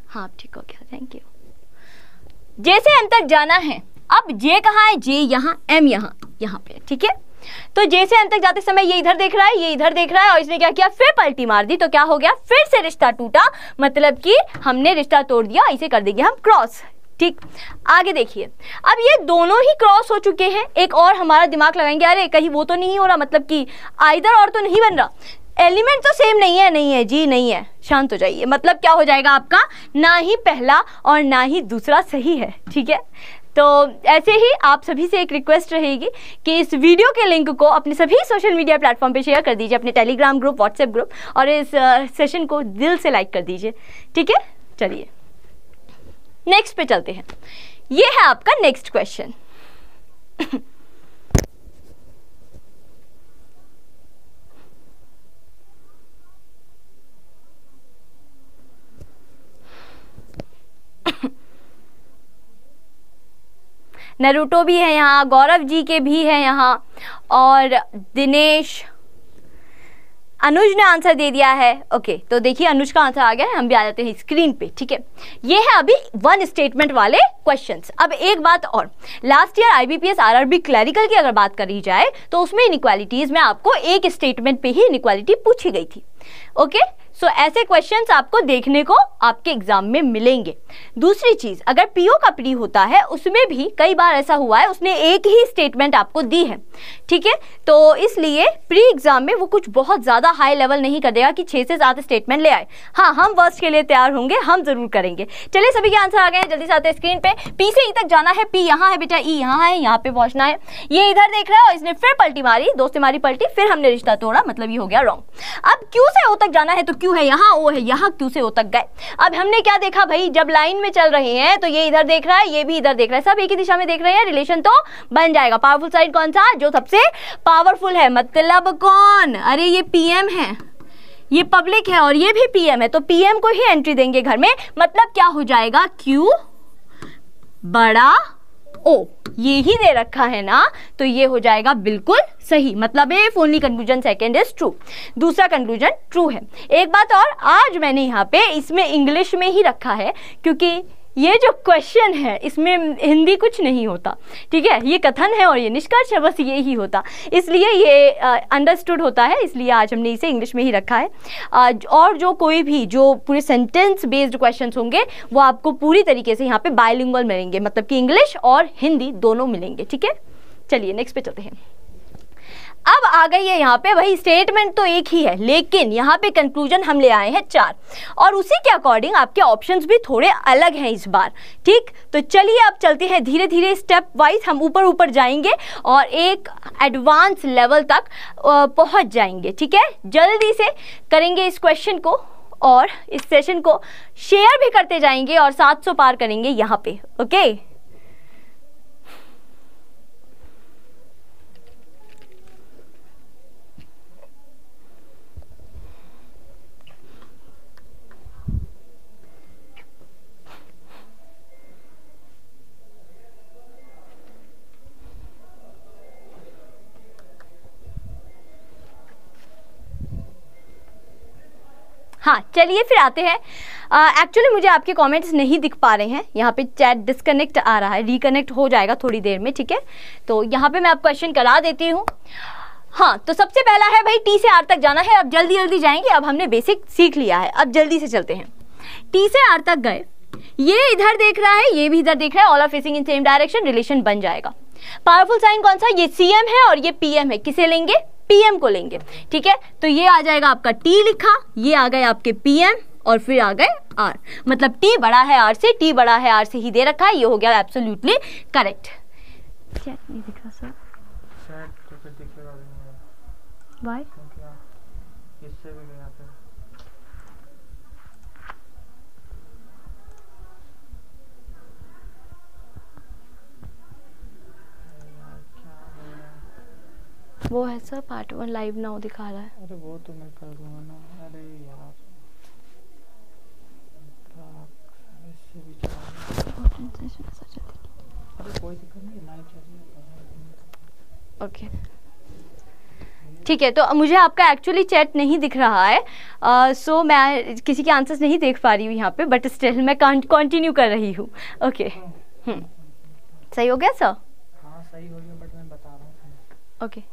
हाँ ठीक हो गया थैंक यू जैसे हम तक जाना है अब जे कहाँ है जे यहाँ एम यहाँ यहाँ पे ठीक है तो जे से एम तक जाते समय ये इधर देख रहा है ये इधर देख रहा है और इसने क्या किया फिर पलटी मार दी तो क्या हो गया फिर से रिश्ता टूटा मतलब कि हमने रिश्ता तोड़ दिया इसे कर देंगे हम क्रॉस ठीक आगे देखिए अब ये दोनों ही क्रॉस हो चुके हैं एक और हमारा दिमाग लगाएंगे अरे कहीं वो तो नहीं हो रहा मतलब कि आइधर और तो नहीं बन रहा एलिमेंट तो सेम नहीं है नहीं है जी नहीं है शांत हो जाइए मतलब क्या हो जाएगा आपका ना ही पहला और ना ही दूसरा सही है ठीक है तो ऐसे ही आप सभी से एक रिक्वेस्ट रहेगी कि इस वीडियो के लिंक को अपने सभी सोशल मीडिया प्लेटफॉर्म पे शेयर कर दीजिए अपने टेलीग्राम ग्रुप व्हाट्सएप ग्रुप और इस सेशन को दिल से लाइक कर दीजिए ठीक है चलिए नेक्स्ट पे चलते हैं ये है आपका नेक्स्ट क्वेश्चन नरूटो भी है यहाँ गौरव जी के भी है यहाँ और दिनेश अनुज ने आंसर दे दिया है ओके तो देखिए अनुज का आंसर आ गया है हम भी आ जाते हैं स्क्रीन पे ठीक है ये है अभी वन स्टेटमेंट वाले क्वेश्चंस अब एक बात और last year IBPS RRB clerical की अगर बात करी जाए तो उसमें इनक्वालिटीज़ में आपको एक स्टेटमेंट पे ही इनक्वालिटी पूछी गई थी ओके सो so, ऐसे क्वेश्चंस आपको देखने को आपके एग्जाम में मिलेंगे दूसरी चीज़ अगर पीओ का प्री होता है उसमें भी कई बार ऐसा हुआ है उसने एक ही स्टेटमेंट आपको दी है ठीक है तो इसलिए प्री एग्ज़ाम में वो कुछ बहुत ज़्यादा हाई लेवल नहीं कर देगा कि छह से सात स्टेटमेंट ले आए हाँ हम वर्ष के लिए तैयार होंगे हम ज़रूर करेंगे चलिए सभी के आंसर आ गए हैं जल्दी से आते हैं स्क्रीन पे पी से ई e तक जाना है पी यहाँ है बेटा ई e यहाँ है यहाँ पे पहुंचना है ये इधर देख रहा है और इसने फिर पलटी मारी दोस्त मारी पलटी फिर हमने रिश्ता तोड़ा मतलब ये हो गया रॉन्ग अब क्यू से ओ तक जाना है तो क्यू है यहाँ ओ है यहाँ क्यू से ओ तक गए अब हमने क्या देखा भाई जब लाइन में चल रहे हैं तो ये इधर देख रहा है ये भी इधर देख रहा है सब एक ही दिशा में देख रहे हैं रिलेशन तो बन जाएगा पावरफुल साइड कौन सा जो सबसे पावरफुल है मतलब कौन अरे ये पीएम है ये पब्लिक है और ये भी पीएम है तो पीएम को ही एंट्री देंगे घर में मतलब क्या हो जाएगा क्यू बड़ा ओ ये ही दे रखा है ना तो ये हो जाएगा बिल्कुल सही मतलब if only conclusion second is true दूसरा कंक्लूजन ट्रू है एक बात और आज मैंने यहाँ पे इसमें इंग्लिश में ही रखा है क्योंकि ये जो क्वेश्चन है इसमें हिंदी कुछ नहीं होता ठीक है ये कथन है और ये निष्कर्ष है बस ये ही होता इसलिए ये अंडरस्टूड होता है इसलिए आज हमने इसे इंग्लिश में ही रखा है आ, और जो कोई भी जो पूरे सेंटेंस बेस्ड क्वेश्चन होंगे वो आपको पूरी तरीके से यहाँ पे बायलिंगल मिलेंगे मतलब कि इंग्लिश और हिंदी दोनों मिलेंगे ठीक है चलिए नेक्स्ट पे चलते हैं अब आ गई है यहाँ पे वही स्टेटमेंट तो एक ही है लेकिन यहाँ पे कंक्लूजन हम ले आए हैं चार और उसी के अकॉर्डिंग आपके ऑप्शंस भी थोड़े अलग हैं इस बार ठीक तो चलिए आप चलते हैं धीरे धीरे स्टेप वाइज हम ऊपर ऊपर जाएंगे और एक एडवांस लेवल तक पहुँच जाएंगे ठीक है जल्दी से करेंगे इस क्वेश्चन को और इस सेशन को शेयर भी करते जाएंगे और सात पार करेंगे यहाँ पर ओके हाँ चलिए फिर आते हैं एक्चुअली uh, मुझे आपके कमेंट्स नहीं दिख पा रहे हैं यहाँ पे चैट डिस्कनेक्ट आ रहा है रिकनेक्ट हो जाएगा थोड़ी देर में ठीक है तो यहाँ पे मैं आप क्वेश्चन करा देती हूँ हाँ तो सबसे पहला है भाई टी से आर तक जाना है अब जल्दी जल्दी जाएंगे अब हमने बेसिक सीख लिया है अब जल्दी से चलते हैं टी से आर तक गए ये इधर देख रहा है ये भी इधर देख रहा है all are facing in same direction relation बन जाएगा पावरफुल साइन कौन सा ये सी है और ये पी है किसे लेंगे पीएम को लेंगे ठीक है तो ये आ जाएगा आपका टी लिखा ये आ गए आपके पीएम और फिर आ गए आर मतलब टी बड़ा है आर से टी बड़ा है आर से ही दे रखा है ये हो गया एब्सोल्युटली करेक्ट चेक नहीं दिखा सर शायद वो है sir part one live now दिखा रहा है अरे वो तो मैं कर दूंगा ना अरे यार अरे कोई दिक्कत नहीं लाइव चल ओके तो ठीक है तो मुझे आपका एक्चुअली चैट नहीं दिख रहा है सो uh, so मैं किसी के आंसर्स नहीं देख पा रही हूँ यहाँ पे बट स्टिल मैं कंटिन्यू कर रही हूँ ओके okay. हाँ। हम्म। सही हो गया सर हाँ सही हो गया बट मैं बता रहा हूँ ओके okay.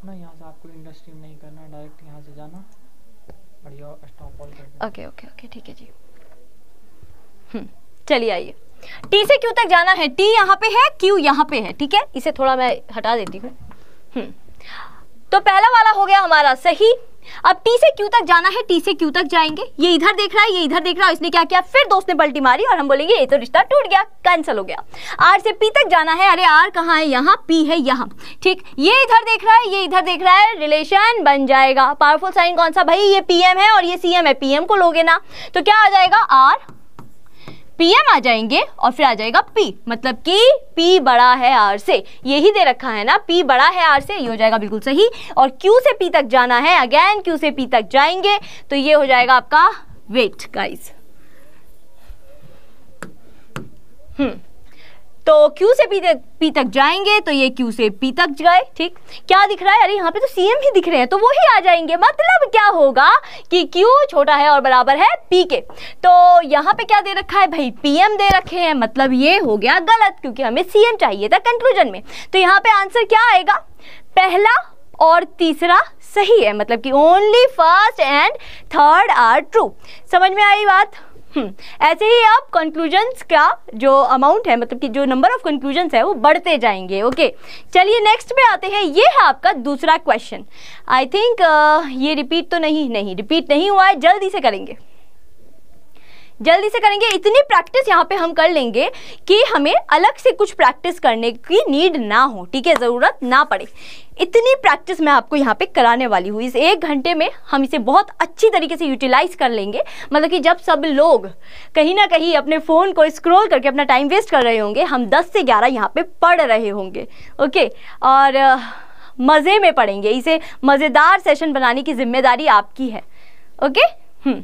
अपना यहाँ से आपको इंडस्ट्री में नहीं करना डायरेक्ट यहाँ से जाना बढ़िया स्टॉप कॉल कर ओके ओके ओके ठीक है जी हम्म, चलिए आइए टी से क्यू तक जाना है टी यहाँ पे है क्यू यहाँ पे है ठीक है इसे थोड़ा मैं हटा देती हूँ हम्म, तो पहला वाला हो गया हमारा सही अब टी से क्यू तक जाना है टी से क्यू तक जाएंगे ये इधर देख रहा है ये इधर देख रहा है इसने क्या किया फिर दोस्त ने पल्टी मारी और हम बोलेंगे ये तो रिश्ता टूट गया कैंसिल हो गया आर से पी तक जाना है अरे आर कहाँ है यहाँ पी है यहाँ ठीक ये इधर देख रहा है ये इधर देख रहा है रिलेशन बन जाएगा पावरफुल साइन कौन सा भाई ये पी है और ये सी है पी को लोगे ना तो क्या आ जाएगा आर पीएम आ जाएंगे और फिर आ जाएगा पी मतलब कि पी बड़ा है आर से यही दे रखा है ना पी बड़ा है आर से ये हो जाएगा बिल्कुल सही और क्यू से पी तक जाना है अगेन क्यू से पी तक जाएंगे तो ये हो जाएगा आपका वेट गाइज हम्म क्यू से पी तक पी तक जाएंगे तो ये क्यू से पी तक जाए ठीक क्या दिख रहा है अरे यहाँ पे तो सी एम ही दिख रहे हैं तो वो ही आ जाएंगे मतलब क्या होगा कि क्यू छोटा है और बराबर है पी के तो यहाँ पे क्या दे रखा है भाई पी एम दे रखे हैं मतलब ये हो गया गलत क्योंकि हमें सी एम चाहिए था कंक्लूजन में तो यहाँ पे आंसर क्या आएगा पहला और तीसरा सही है मतलब कि only first and third are true समझ में आई बात हम्म, ऐसे ही आप कंक्लूजन्स का जो अमाउंट है मतलब कि जो नंबर ऑफ कंक्लूजन्स है वो बढ़ते जाएंगे ओके चलिए नेक्स्ट में आते हैं ये है आपका दूसरा क्वेश्चन आई थिंक ये रिपीट तो नहीं नहीं रिपीट नहीं हुआ है जल्दी से करेंगे जल्दी से करेंगे इतनी प्रैक्टिस यहाँ पे हम कर लेंगे कि हमें अलग से कुछ प्रैक्टिस करने की नीड ना हो ठीक है ज़रूरत ना पड़े इतनी प्रैक्टिस मैं आपको यहाँ पे कराने वाली हूँ इस एक घंटे में हम इसे बहुत अच्छी तरीके से यूटिलाइज कर लेंगे मतलब कि जब सब लोग कहीं ना कहीं अपने फ़ोन को स्क्रॉल करके अपना टाइम वेस्ट कर रहे होंगे हम दस से ग्यारह यहाँ पर पढ़ रहे होंगे ओके और मज़े में पढ़ेंगे इसे मज़ेदार सेशन बनाने की जिम्मेदारी आपकी है okay hmm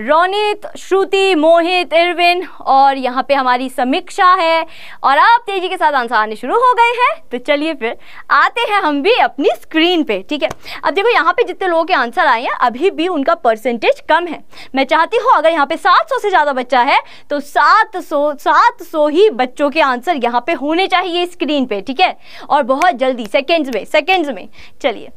Ronit Shruti Mohit Irwin और यहाँ पे हमारी समीक्षा है और आप तेजी के साथ आंसर आने शुरू हो गए हैं तो चलिए फिर आते हैं हम भी अपनी स्क्रीन पे ठीक है अब देखो यहाँ पे जितने लोगों के आंसर आए हैं अभी भी उनका परसेंटेज कम है मैं चाहती हूँ अगर यहाँ पे 700 से ज़्यादा बच्चा है तो 700 700 ही बच्चों के आंसर यहाँ पर होने चाहिए स्क्रीन पर ठीक है और बहुत जल्दी सेकेंड्स में सेकेंड्स में चलिए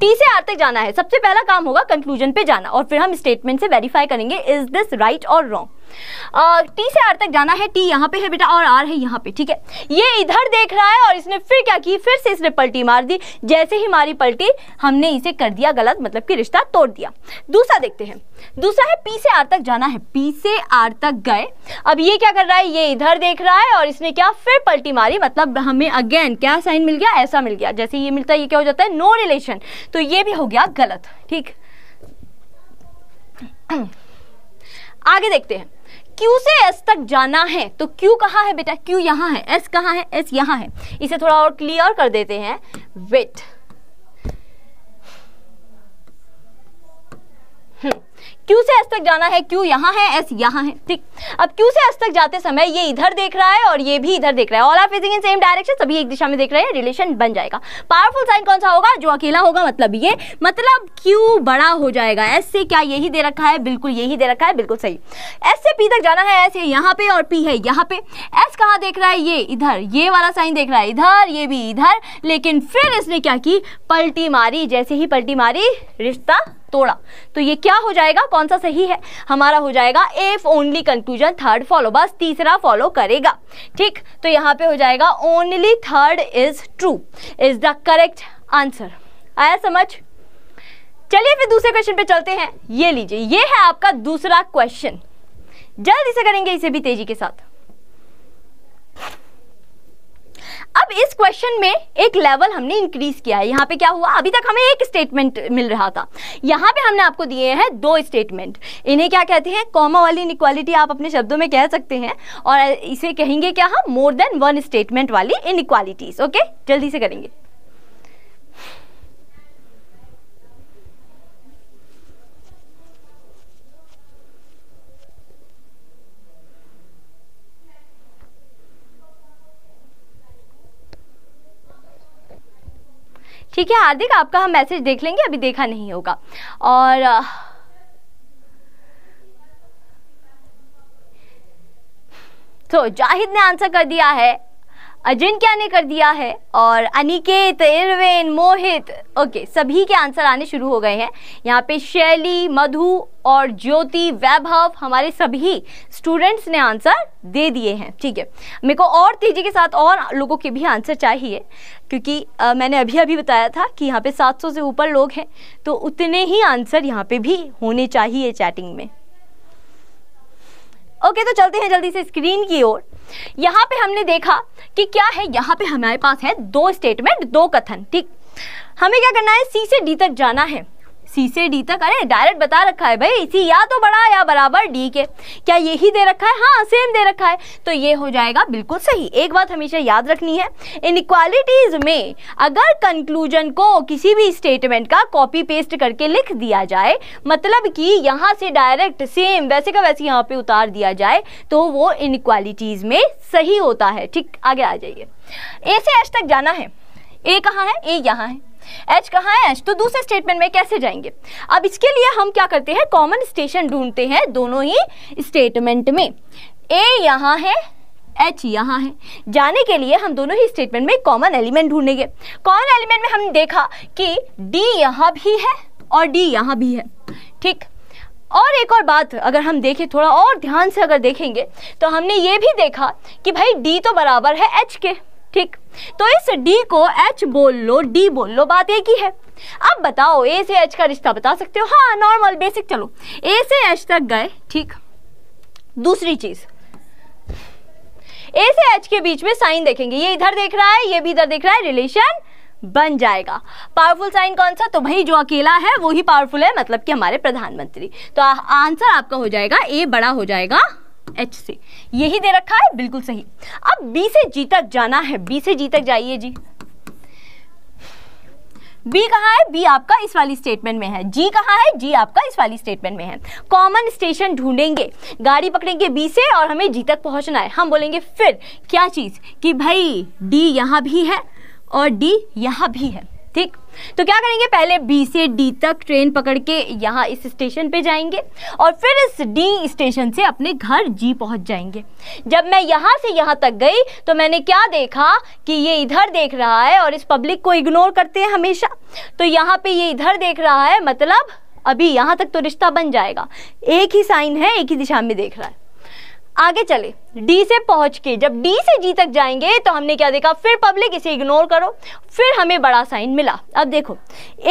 टी से आर तक जाना है सबसे पहला काम होगा कंक्लूजन पे जाना और फिर हम स्टेटमेंट से वेरीफाई करेंगे इज दिस राइट और रॉन्ग टी से आर तक जाना है टी यहाँ पे है बेटा और आर है यहाँ पे ठीक है ये इधर देख रहा है और इसने फिर क्या की फिर से इसने पलटी मार दी जैसे ही मारी पलटी हमने इसे कर दिया गलत मतलब कि रिश्ता तोड़ दिया दूसरा देखते हैं दूसरा है पी से आर तक जाना है पी से आर तक गए अब ये क्या कर रहा है ये इधर देख रहा है और इसने क्या फिर पलटी मारी मतलब हमें अगेन क्या साइन मिल गया ऐसा मिल गया जैसे ये मिलता है ये क्या हो जाता है नो रिलेशन तो ये भी हो गया गलत ठीक आगे देखते हैं क्यू से एस तक जाना है तो क्यू कहाँ है बेटा क्यू यहाँ है एस कहाँ है एस यहाँ है इसे थोड़ा और क्लियर कर देते हैं वेट हम्म hmm. क्यू से एस तक जाना है क्यू यहाँ है एस यहाँ है ठीक अब क्यू से एस तक जाते समय ये इधर देख रहा है और ये भी इधर देख रहा है all are facing in same direction सभी एक दिशा में देख रहे हैं रिलेशन बन जाएगा पावरफुल साइन कौन सा होगा जो अकेला होगा मतलब ये मतलब क्यू बड़ा हो जाएगा एस से क्या यही दे रखा है बिल्कुल यही दे रखा है बिल्कुल सही एस से पी तक जाना है एस ये यहाँ पे और पी है यहाँ पे एस कहाँ देख रहा है ये इधर ये वाला साइन देख रहा है इधर ये भी इधर लेकिन फिर इसने क्या की पलटी मारी जैसे ही पलटी मारी रिश्ता तोड़ा तो ये क्या हो जाएगा कौन सा सही है हमारा हो जाएगा if only conclusion third follow बस तीसरा फॉलो करेगा ठीक तो यहाँ पे हो जाएगा only third is true is the correct answer आया समझ चलिए फिर दूसरे क्वेश्चन पे चलते हैं ये लीजिए ये है आपका दूसरा क्वेश्चन जल्दी से करेंगे इसे भी तेजी के साथ अब इस क्वेश्चन में एक लेवल हमने इंक्रीज किया है यहाँ पे क्या हुआ अभी तक हमें एक स्टेटमेंट मिल रहा था यहाँ पे हमने आपको दिए हैं दो स्टेटमेंट इन्हें क्या कहते हैं कॉमा वाली इनक्वालिटी आप अपने शब्दों में कह सकते हैं और इसे कहेंगे क्या हम मोर देन वन स्टेटमेंट वाली इनक्वालिटीज ओके जल्दी से करेंगे ठीक है हार्दिक आपका हम मैसेज देख लेंगे अभी देखा नहीं होगा और तो जाहिद ने आंसर कर दिया है अजिंक्या ने कर दिया है और अनिकेत इरविन मोहित ओके सभी के आंसर आने शुरू हो गए हैं यहाँ पे शैली मधु और ज्योति वैभव हमारे सभी स्टूडेंट्स ने आंसर दे दिए हैं ठीक है मेरे को और तेज़ी के साथ और लोगों के भी आंसर चाहिए क्योंकि आ, मैंने अभी अभी बताया था कि यहाँ पे 700 से ऊपर लोग हैं तो उतने ही आंसर यहाँ पे भी होने चाहिए चैटिंग में ओके तो चलते हैं जल्दी से स्क्रीन की ओर यहाँ पे हमने देखा कि क्या है यहाँ पे हमारे पास है दो स्टेटमेंट दो कथन ठीक हमें क्या करना है सी से डी तक जाना है सी से डी तक अरे डायरेक्ट बता रखा है भाई सी या तो बड़ा या बराबर डी के क्या यही दे रखा है हाँ सेम दे रखा है तो ये हो जाएगा बिल्कुल सही एक बात हमेशा याद रखनी है इनक्वालिटीज़ में अगर कंक्लूजन को किसी भी स्टेटमेंट का कॉपी पेस्ट करके लिख दिया जाए मतलब कि यहाँ से डायरेक्ट सेम वैसे का वैसे यहाँ पे उतार दिया जाए तो वो इनक्वालिटीज़ में सही होता है ठीक आगे आ जाइए ए से एच तक जाना है ए कहाँ है ए यहाँ है एच कहाँ है एच तो दूसरे स्टेटमेंट में कैसे जाएंगे अब इसके लिए हम क्या करते हैं कॉमन स्टेशन ढूंढते हैं दोनों ही स्टेटमेंट में ए यहाँ है एच यहाँ है जाने के लिए हम दोनों ही स्टेटमेंट में कॉमन एलिमेंट ढूंढेंगे कॉमन एलिमेंट में हमने देखा कि डी यहाँ भी है और डी यहाँ भी है ठीक और एक और बात अगर हम देखें थोड़ा और ध्यान से अगर देखेंगे तो हमने ये भी देखा कि भाई डी तो बराबर है एच के ठीक तो इस डी को एच बोल लो डी बोल लो बात एक ही है अब बताओ ए से एच का रिश्ता बता सकते हो हाँ नॉर्मल बेसिक चलो ए से एच तक गए ठीक दूसरी चीज़ ए से एच के बीच में साइन देखेंगे ये इधर देख रहा है ये भी इधर देख रहा है रिलेशन बन जाएगा पावरफुल साइन कौन सा तो भाई जो अकेला है वो ही पावरफुल है मतलब कि हमारे प्रधानमंत्री तो आंसर आपका हो जाएगा ए बड़ा हो जाएगा एच से यही दे रखा है बिल्कुल सही अब बी से जी तक जाना है बी से जी तक जाइए जी बी कहाँ है बी आपका इस वाली स्टेटमेंट में है जी कहाँ है जी आपका इस वाली स्टेटमेंट में है कॉमन स्टेशन ढूंढेंगे गाड़ी पकड़ेंगे बी से और हमें जी तक पहुँचना है हम बोलेंगे फिर क्या चीज़ कि भाई डी यहाँ भी है और डी यहाँ भी है ठीक तो क्या करेंगे पहले बी से डी तक ट्रेन पकड़ के यहाँ इस स्टेशन पे जाएंगे और फिर इस डी स्टेशन से अपने घर जी पहुँच जाएंगे जब मैं यहाँ से यहाँ तक गई तो मैंने क्या देखा कि ये इधर देख रहा है और इस पब्लिक को इग्नोर करते हैं हमेशा तो यहाँ पर ये इधर देख रहा है मतलब अभी यहाँ तक तो रिश्ता बन जाएगा एक ही साइन है एक ही दिशा में देख रहा है आगे चले डी से पहुंच के जब डी से जी तक जाएंगे तो हमने क्या देखा फिर पब्लिक इसे इग्नोर करो फिर हमें बड़ा साइन मिला अब देखो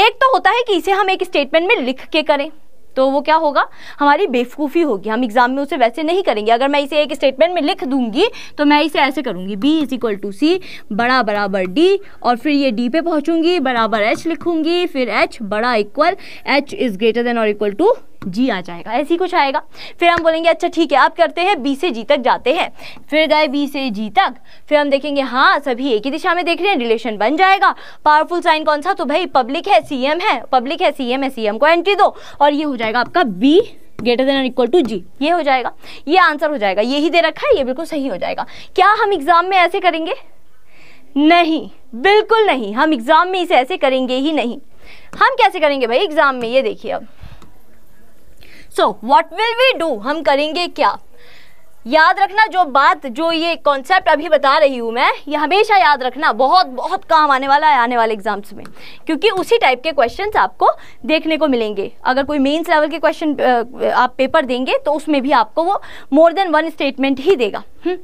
एक तो होता है कि इसे हम एक स्टेटमेंट में लिख के करें तो वो क्या होगा हमारी बेवकूफ़ी होगी हम एग्जाम में उसे वैसे नहीं करेंगे अगर मैं इसे एक स्टेटमेंट में लिख दूंगी तो मैं इसे ऐसे करूंगी B is equal to C बड़ा बराबर डी और फिर ये डी पे पहुंचूंगी बराबर एच लिखूंगी फिर एच बड़ा equal H is greater than और इक्वल टू जी आ जाएगा ऐसे ही कुछ आएगा फिर हम बोलेंगे अच्छा ठीक है आप करते हैं बी से जी तक जाते हैं फिर गए बी से जी तक फिर हम देखेंगे हाँ सभी एक ही दिशा में देख रहे हैं रिलेशन बन जाएगा पावरफुल साइन कौन सा तो भाई पब्लिक है सीएम है पब्लिक है सीएम है सीएम को एंट्री दो और ये हो जाएगा आपका B greater than equal to G ये हो जाएगा ये आंसर हो जाएगा यही दे रखा है ये बिल्कुल सही हो जाएगा क्या हम एग्ज़ाम में ऐसे करेंगे नहीं बिल्कुल नहीं हम एग्ज़ाम में इसे ऐसे करेंगे ही नहीं हम कैसे करेंगे भाई एग्ज़ाम में ये देखिए अब so what will we do हम करेंगे क्या याद रखना जो बात जो ये कॉन्सेप्ट अभी बता रही हूँ मैं ये हमेशा याद रखना बहुत बहुत काम आने वाला है आने वाले एग्जाम्स में क्योंकि उसी टाइप के क्वेश्चंस आपको देखने को मिलेंगे अगर कोई मेंस लेवल के क्वेश्चन आप पेपर देंगे तो उसमें भी आपको वो मोर देन वन स्टेटमेंट ही देगा हम्म,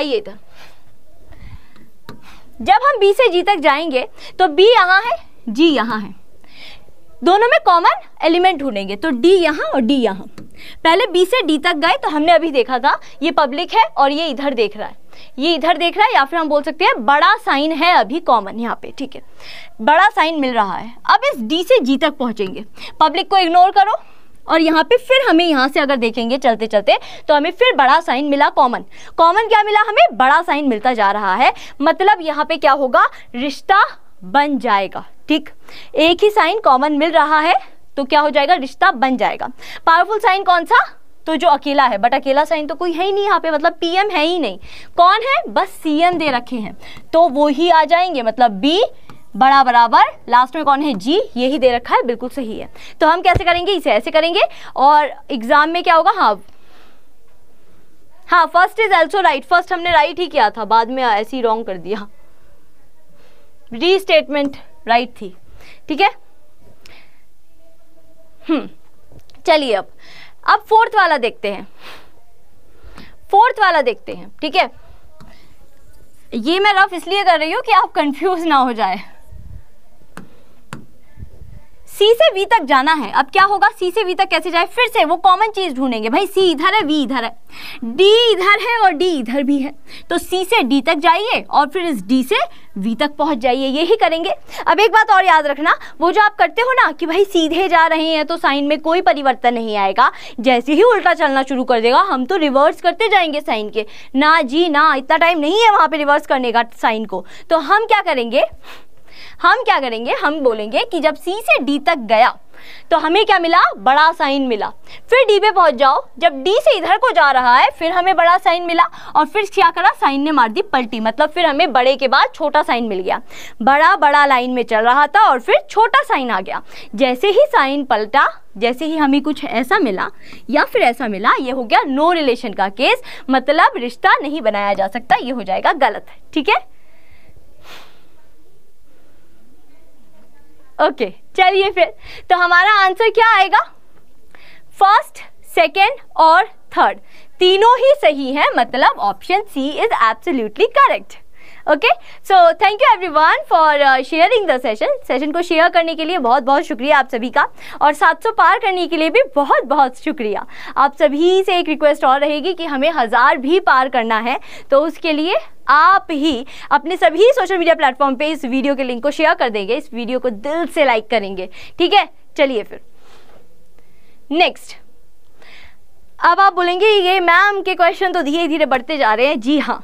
आइए इधर जब हम बी से जी तक जाएंगे तो बी यहाँ है जी यहाँ है दोनों में कॉमन एलिमेंट ढूंढेंगे तो डी यहाँ और डी यहाँ पहले बी से डी तक गए तो हमने अभी देखा था ये पब्लिक है और ये इधर देख रहा है ये इधर देख रहा है या फिर हम बोल सकते हैं बड़ा साइन है अभी कॉमन यहाँ पे ठीक है बड़ा साइन मिल रहा है अब इस डी से जी तक पहुँचेंगे पब्लिक को इग्नोर करो और यहाँ पे फिर हमें यहाँ से अगर देखेंगे चलते चलते तो हमें फिर बड़ा साइन मिला कॉमन कॉमन क्या मिला हमें बड़ा साइन मिलता जा रहा है मतलब यहाँ पे क्या होगा रिश्ता बन जाएगा ठीक एक ही साइन कॉमन मिल रहा है तो क्या हो जाएगा रिश्ता बन जाएगा पावरफुल साइन कौन सा तो जो अकेला है बट अकेला साइन तो कोई है ही नहीं यहाँ पे मतलब पीएम है ही नहीं कौन है बस सीएम दे रखे हैं तो वो ही आ जाएंगे मतलब बी बड़ा बराबर लास्ट में कौन है जी यही दे रखा है बिल्कुल सही है तो हम कैसे करेंगे इसे ऐसे करेंगे और एग्जाम में क्या होगा हाँ हाँ first is also right first हमने राइट right ही किया था बाद में ऐसे ही रॉन्ग कर दिया रीस्टेटमेंट राइट थी ठीक है हम्म, चलिए अब अब फोर्थ वाला देखते हैं फोर्थ वाला देखते हैं ठीक है ये मैं रफ इसलिए कर रही हूं कि आप कंफ्यूज ना हो जाए सी से वी तक जाना है अब क्या होगा सी से वी तक कैसे जाए फिर से वो कॉमन चीज़ ढूंढेंगे भाई सी इधर है वी इधर है डी इधर है और डी इधर भी है तो सी से डी तक जाइए और फिर इस डी से वी तक पहुंच जाइए यही करेंगे अब एक बात और याद रखना वो जो आप करते हो ना कि भाई सीधे जा रहे हैं तो साइन में कोई परिवर्तन नहीं आएगा जैसे ही उल्टा चलना शुरू कर देगा हम तो रिवर्स करते जाएंगे साइन के ना जी ना इतना टाइम नहीं है वहाँ पर रिवर्स करने का साइन को तो हम क्या करेंगे हम क्या करेंगे हम बोलेंगे कि जब सी से डी तक गया तो हमें क्या मिला बड़ा साइन मिला फिर डी पे पहुंच जाओ जब डी से इधर को जा रहा है फिर हमें बड़ा साइन मिला और फिर क्या करा साइन ने मार दी पलटी मतलब फिर हमें बड़े के बाद छोटा साइन मिल गया बड़ा बड़ा लाइन में चल रहा था और फिर छोटा साइन आ गया जैसे ही साइन पलटा जैसे ही हमें कुछ ऐसा मिला या फिर ऐसा मिला ये हो गया नो रिलेशन का केस मतलब रिश्ता नहीं बनाया जा सकता ये हो जाएगा गलत ठीक है ओके चलिए फिर तो हमारा आंसर क्या आएगा फर्स्ट सेकेंड और थर्ड तीनों ही सही है मतलब option C is absolutely correct okay so thank you everyone for sharing the session session को शेयर करने के लिए बहुत बहुत शुक्रिया आप सभी का और 700 पार करने के लिए भी बहुत बहुत शुक्रिया आप सभी से एक रिक्वेस्ट और रहेगी कि हमें हज़ार भी पार करना है तो उसके लिए आप ही अपने सभी सोशल मीडिया प्लेटफॉर्म पे इस वीडियो के लिंक को शेयर कर देंगे इस वीडियो को दिल से लाइक करेंगे ठीक है चलिए फिर नेक्स्ट अब आप बोलेंगे ये मैम के क्वेश्चन तो धीरे धीरे बढ़ते जा रहे हैं जी हाँ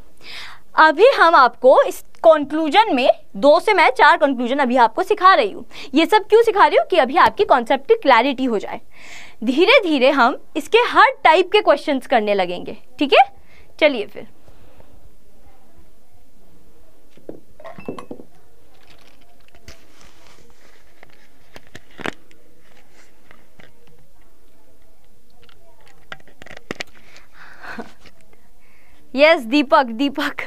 अभी हम आपको इस कंक्लूजन में दो से मैं चार कंक्लूजन अभी आपको सिखा रही हूँ ये सब क्यों सिखा रही हूँ कि अभी आपकी कॉन्सेप्ट की क्लैरिटी हो जाए धीरे धीरे हम इसके हर टाइप के क्वेश्चन करने लगेंगे ठीक है चलिए फिर yes yes, Deepak Deepak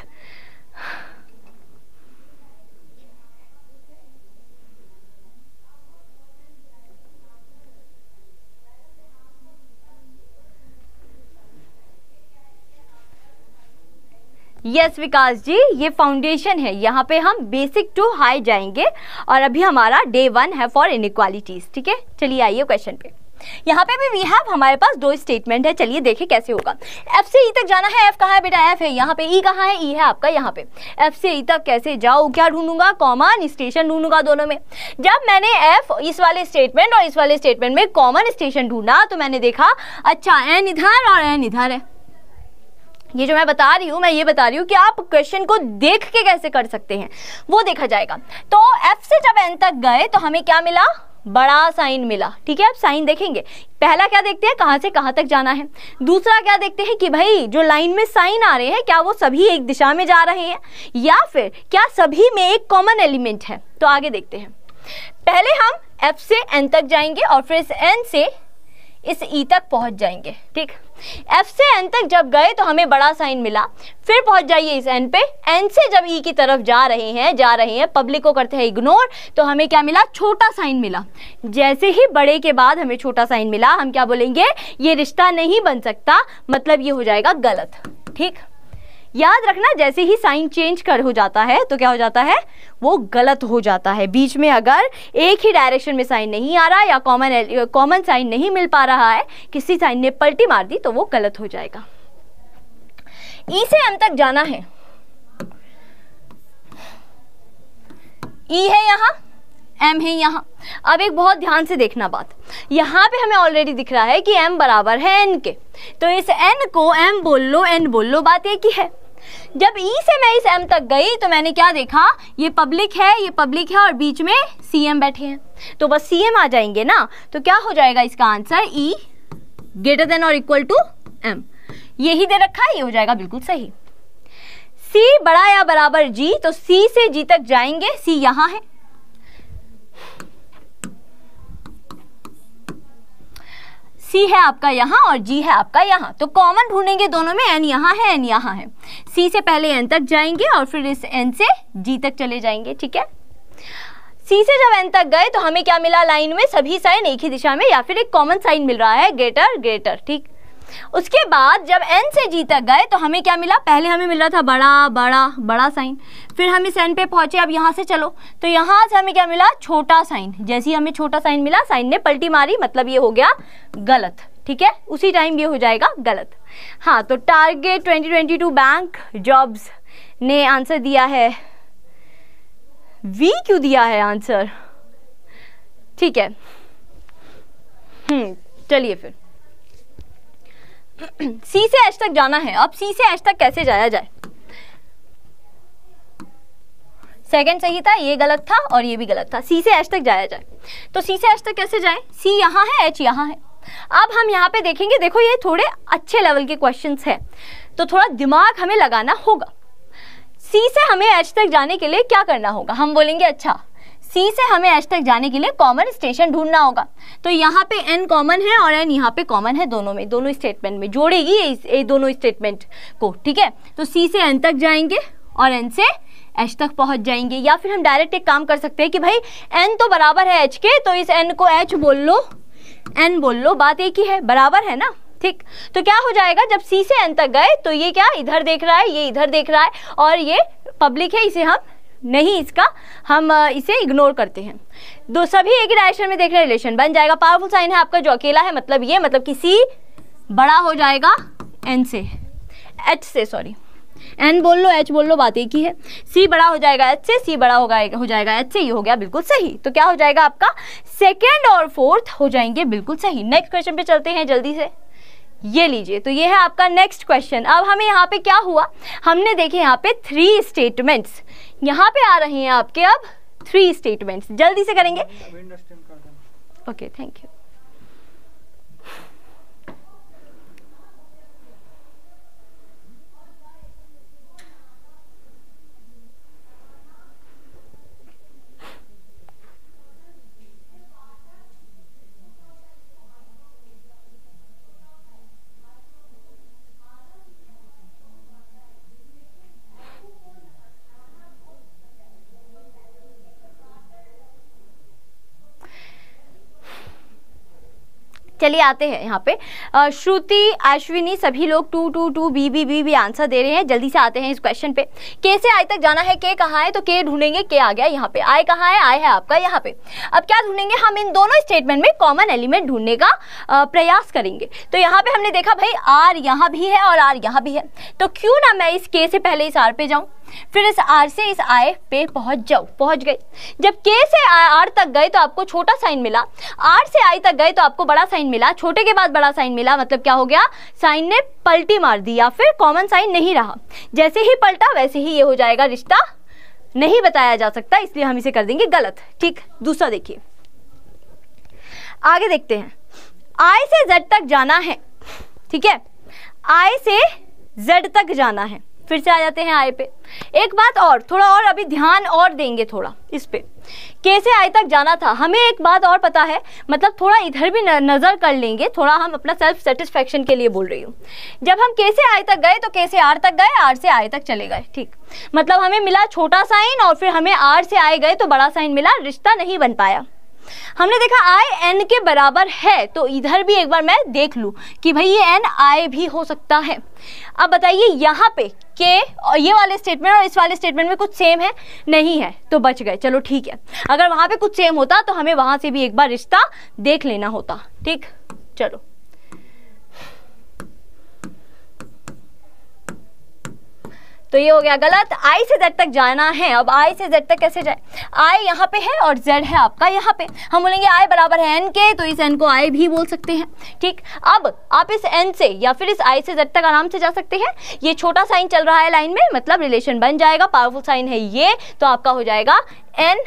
yes Vikas ji ये फाउंडेशन है यहाँ पे हम बेसिक टू हाई जाएंगे और अभी हमारा डे वन है फॉर इनक्वालिटीज ठीक है चलिए आइए क्वेश्चन पे यहाँ पे भी वी हैव हमारे पास दो स्टेटमेंट है चलिए देखें कैसे होगा एफ से ई e तक जाना है एफ कहाँ है बेटा एफ है यहाँ पे ई e कहाँ है ई e है आपका यहाँ पे एफ से ई तक कैसे जाओ क्या ढूंढूंगा कॉमन स्टेशन ढूंढूंगा दोनों में जब मैंने एफ इस वाले स्टेटमेंट और इस वाले स्टेटमेंट में कॉमन स्टेशन ढूंढा तो मैंने देखा अच्छा एन इधर और एन इधर है ये जो मैं बता रही हूँ मैं ये बता रही हूँ कि आप क्वेश्चन को देख के कैसे कर सकते हैं वो देखा जाएगा तो एफ से जब एन तक गए तो हमें क्या मिला बड़ा साइन मिला ठीक है आप साइन देखेंगे पहला क्या देखते हैं कहाँ से कहाँ तक जाना है दूसरा क्या देखते हैं कि भाई जो लाइन में साइन आ रहे हैं क्या वो सभी एक दिशा में जा रहे हैं या फिर क्या सभी में एक कॉमन एलिमेंट है तो आगे देखते हैं पहले हम एफ से एन तक जाएंगे और फिर एन से इस ई e तक पहुंच जाएंगे ठीक एफ से एन तक जब गए तो हमें बड़ा साइन मिला फिर पहुंच जाइए इस एन पे एन से जब ई e की तरफ जा रहे हैं जा रहे हैं पब्लिक को करते हैं इग्नोर तो हमें क्या मिला छोटा साइन मिला जैसे ही बड़े के बाद हमें छोटा साइन मिला हम क्या बोलेंगे ये रिश्ता नहीं बन सकता मतलब ये हो जाएगा गलत ठीक याद रखना जैसे ही साइन चेंज कर हो जाता है तो क्या हो जाता है वो गलत हो जाता है बीच में अगर एक ही डायरेक्शन में साइन नहीं आ रहा या कॉमन कॉमन साइन नहीं मिल पा रहा है किसी साइन ने पलटी मार दी तो वो गलत हो जाएगा ई से एम तक जाना है ई है यहां एम है यहां अब एक बहुत ध्यान से देखना बात यहां पे हमें ऑलरेडी दिख रहा है कि एम बराबर है एन के तो इस एन को एम बोल लो एन बोल लो बात एक ही है जब ई से मैं इस एम तक गई तो मैंने क्या देखा ये पब्लिक है ये पब्लिक है और बीच में सी एम बैठे हैं तो बस सी एम आ जाएंगे ना तो क्या हो जाएगा इसका आंसर ई ग्रेटर देन और इक्वल टू एम यही दे रखा है ये हो जाएगा बिल्कुल सही सी बड़ा या बराबर जी तो सी से जी तक जाएंगे सी यहाँ है सी है आपका यहाँ और जी है आपका यहाँ तो कॉमन ढूंढेंगे दोनों में एन यहाँ है एन यहाँ है सी से पहले एन तक जाएंगे और फिर इस एन से जी तक चले जाएंगे ठीक है सी से जब एन तक गए तो हमें क्या मिला लाइन में सभी साइन एक ही दिशा में या फिर एक कॉमन साइन मिल रहा है ग्रेटर ग्रेटर ठीक उसके बाद जब एन से जी तक गए तो हमें क्या मिला पहले हमें मिल रहा था बड़ा बड़ा बड़ा साइन फिर हम इस एन पे पहुंचे अब यहाँ से चलो तो यहाँ से हमें क्या मिला छोटा साइन जैसे ही हमें छोटा साइन मिला साइन ने पलटी मारी मतलब ये हो गया गलत ठीक है उसी टाइम ये हो जाएगा गलत हाँ तो टारगेट 2022 बैंक जॉब्स ने आंसर दिया है वी क्यों दिया है आंसर ठीक है हम्म चलिए फिर सी से एच तक जाना है अब सी से एच तक कैसे जाया जाए सेकेंड सही था ये गलत था और ये भी गलत था सी से एच तक जाया जाए तो सी से एच तक कैसे जाए सी यहाँ है एच यहाँ है अब हम यहाँ पे देखेंगे देखो ये थोड़े अच्छे लेवल के क्वेश्चंस हैं तो थोड़ा दिमाग हमें लगाना होगा सी से हमें एच तक जाने के लिए क्या करना होगा हम बोलेंगे अच्छा सी से हमें एच तक जाने के लिए कॉमन स्टेशन ढूंढना होगा तो यहाँ पे एन कॉमन है और एन यहाँ पे कॉमन है दोनों में दोनों स्टेटमेंट में जोड़ेगी ये दोनों स्टेटमेंट को ठीक है तो सी से एन तक जाएंगे और एन से एच तक पहुंच जाएंगे या फिर हम डायरेक्ट एक काम कर सकते हैं कि भाई एन तो बराबर है एच के तो इस एन को एच बोल लो एन बोल लो बात एक ही है बराबर है ना ठीक तो क्या हो जाएगा जब सी से एन तक गए तो ये क्या इधर देख रहा है ये इधर देख रहा है और ये पब्लिक है इसे हम नहीं इसका हम इसे इग्नोर करते हैं दो सभी एक ही डायरेक्शन में देख रहे हैं रिलेशन बन जाएगा पावरफुल साइन है आपका जो अकेला है मतलब ये मतलब कि सी बड़ा हो जाएगा एन से एच से सॉरी एन बोल लो एच बोल लो बात एक ही है सी बड़ा हो जाएगा एच से सी बड़ा होगा हो जाएगा एच से ये हो गया बिल्कुल सही तो क्या हो जाएगा आपका सेकेंड और फोर्थ हो जाएंगे बिल्कुल सही नेक्स्ट क्वेश्चन पे चलते हैं जल्दी से ये लीजिए तो ये है आपका नेक्स्ट क्वेश्चन अब हमें यहाँ पे क्या हुआ हमने देखे यहाँ पे थ्री स्टेटमेंट्स यहाँ पे आ रहे हैं आपके अब थ्री स्टेटमेंट्स जल्दी से करेंगे ओके थैंक यू चलिए आते हैं यहाँ पे श्रुति अश्विनी सभी लोग two two two B B B B answer दे रहे हैं जल्दी से आते हैं इस क्वेश्चन पे के से आई तक जाना है के कहाँ है तो के ढूंढेंगे के आ गया यहाँ पे आई कहाँ है आई है आपका यहाँ पे अब क्या ढूंढेंगे हम इन दोनों स्टेटमेंट में कॉमन एलिमेंट ढूंढने का प्रयास करेंगे तो यहाँ पे हमने देखा भाई आर यहाँ भी है और आर यहाँ भी है तो क्यों ना मैं इस के से पहले इस आर पे जाऊँ फिर इस आर से इस आय पे पहुंच जाओ पहुंच गए जब के से आर तक गए तो आपको छोटा साइन मिला आर से आई तक गए तो आपको बड़ा साइन मिला छोटे के बाद बड़ा साइन मिला मतलब क्या हो गया साइन ने पलटी मार दी या फिर कॉमन साइन नहीं रहा जैसे ही पलटा वैसे ही ये हो जाएगा रिश्ता नहीं बताया जा सकता इसलिए हम इसे कर देंगे गलत ठीक दूसरा देखिए आगे देखते हैं आई से जेड तक जाना है ठीक है आई से जेड तक जाना है फिर से आ जाते हैं आय पे एक बात और थोड़ा और अभी ध्यान और देंगे थोड़ा इस पे कैसे आय तक जाना था हमें एक बात और पता है मतलब थोड़ा इधर भी नज़र कर लेंगे थोड़ा हम अपना सेल्फ सेटिस्फेक्शन के लिए बोल रही हूँ जब हम कैसे आय तक गए तो कैसे आर तक गए आर से आय तक चले गए ठीक मतलब हमें मिला छोटा साइन और फिर हमें आर से आए गए तो बड़ा साइन मिला रिश्ता नहीं बन पाया हमने देखा आई एन के बराबर है तो इधर भी एक बार मैं देख लूँ कि भाई ये एन आई भी हो सकता है अब बताइए यहाँ पे के और ये वाले स्टेटमेंट और इस वाले स्टेटमेंट में कुछ सेम है नहीं है तो बच गए चलो ठीक है अगर वहाँ पे कुछ सेम होता तो हमें वहाँ से भी एक बार रिश्ता देख लेना होता ठीक चलो तो ये हो गया गलत आई से जेड तक जाना है अब आई से जेड तक कैसे जाए आई यहाँ पे है और जेड है आपका यहाँ पे हम बोलेंगे आई बराबर है एन के तो इस एन को आई भी बोल सकते हैं ठीक अब आप इस एन से या फिर इस आई से जेड तक आराम से जा सकते हैं ये छोटा साइन चल रहा है लाइन में मतलब रिलेशन बन जाएगा पावरफुल साइन है ये तो आपका हो जाएगा एन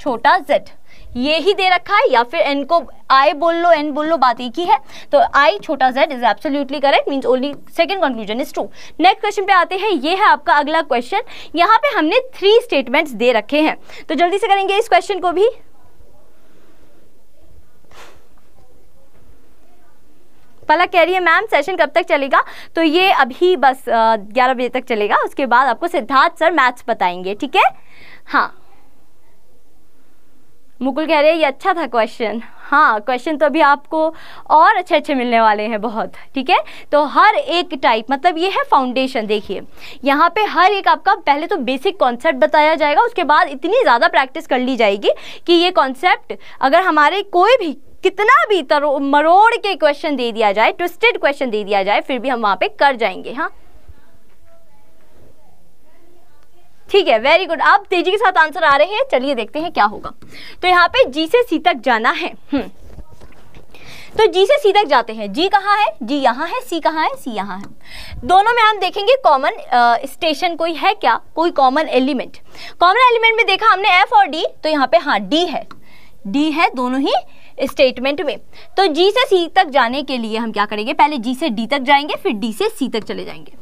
छोटा जेड ये ही दे रखा है या फिर एन को आई बोल लो एन बोल लो बात एक ही है तो आई छोटा Z is absolutely correct means only second conclusion is true next question पे आते हैं ये है आपका अगला क्वेश्चन यहाँ पे हमने थ्री स्टेटमेंट्स दे रखे हैं तो जल्दी से करेंगे इस क्वेश्चन को भी पलक कह रही है मैम सेशन कब तक चलेगा तो ये अभी बस 11 बजे तक चलेगा उसके बाद आपको सिद्धार्थ सर मैथ्स बताएंगे ठीक है हाँ मुकुल कह रहे हैं ये अच्छा था क्वेश्चन हाँ क्वेश्चन तो अभी आपको और अच्छे अच्छे मिलने वाले हैं बहुत ठीक है तो हर एक टाइप मतलब ये है फाउंडेशन देखिए यहाँ पे हर एक आपका पहले तो बेसिक कॉन्सेप्ट बताया जाएगा उसके बाद इतनी ज़्यादा प्रैक्टिस कर ली जाएगी कि ये कॉन्सेप्ट अगर हमारे कोई भी कितना भी तरो मरोड़ के क्वेश्चन दे दिया जाए ट्विस्टेड क्वेश्चन दे दिया जाए फिर भी हम वहाँ पर कर जाएंगे हाँ ठीक है वेरी गुड आप तेजी के साथ आंसर आ रहे हैं चलिए देखते हैं क्या होगा तो यहाँ पे जी से सी तक जाना है हम्म। तो जी से सी तक जाते हैं जी कहाँ है जी यहाँ है सी कहाँ है सी यहाँ है दोनों में हम देखेंगे कॉमन स्टेशन कोई है क्या कोई कॉमन एलिमेंट कॉमन एलिमेंट में देखा हमने एफ और डी तो यहाँ पे हाँ डी है डी है दोनों ही स्टेटमेंट में तो जी से सी तक जाने के लिए हम क्या करेंगे पहले जी से डी तक जाएंगे फिर डी से सी तक चले जाएंगे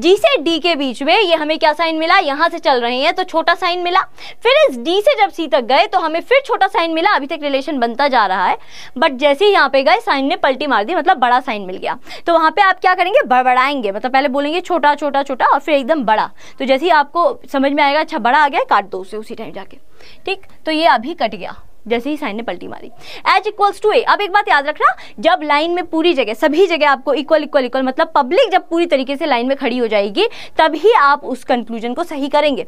जी से डी के बीच में ये हमें क्या साइन मिला यहाँ से चल रहे हैं तो छोटा साइन मिला फिर इस डी से जब सी तक गए तो हमें फिर छोटा साइन मिला अभी तक रिलेशन बनता जा रहा है बट जैसे ही यहाँ पे गए साइन ने पलटी मार दी मतलब बड़ा साइन मिल गया तो वहाँ पे आप क्या करेंगे बढ़ाएंगे मतलब पहले बोलेंगे छोटा छोटा छोटा और फिर एकदम बड़ा तो जैसे ही आपको समझ में आएगा अच्छा बड़ा आ गया काट दो उसे उसी टाइम जाके ठीक तो ये अभी कट गया जैसे ही साइन ने पलटी मारी एच इक्वल्स टू ए अब एक बात याद रखना जब लाइन में पूरी जगह सभी जगह आपको इक्वल इक्वल इक्वल मतलब पब्लिक जब पूरी तरीके से लाइन में खड़ी हो जाएगी तभी आप उस कंक्लूजन को सही करेंगे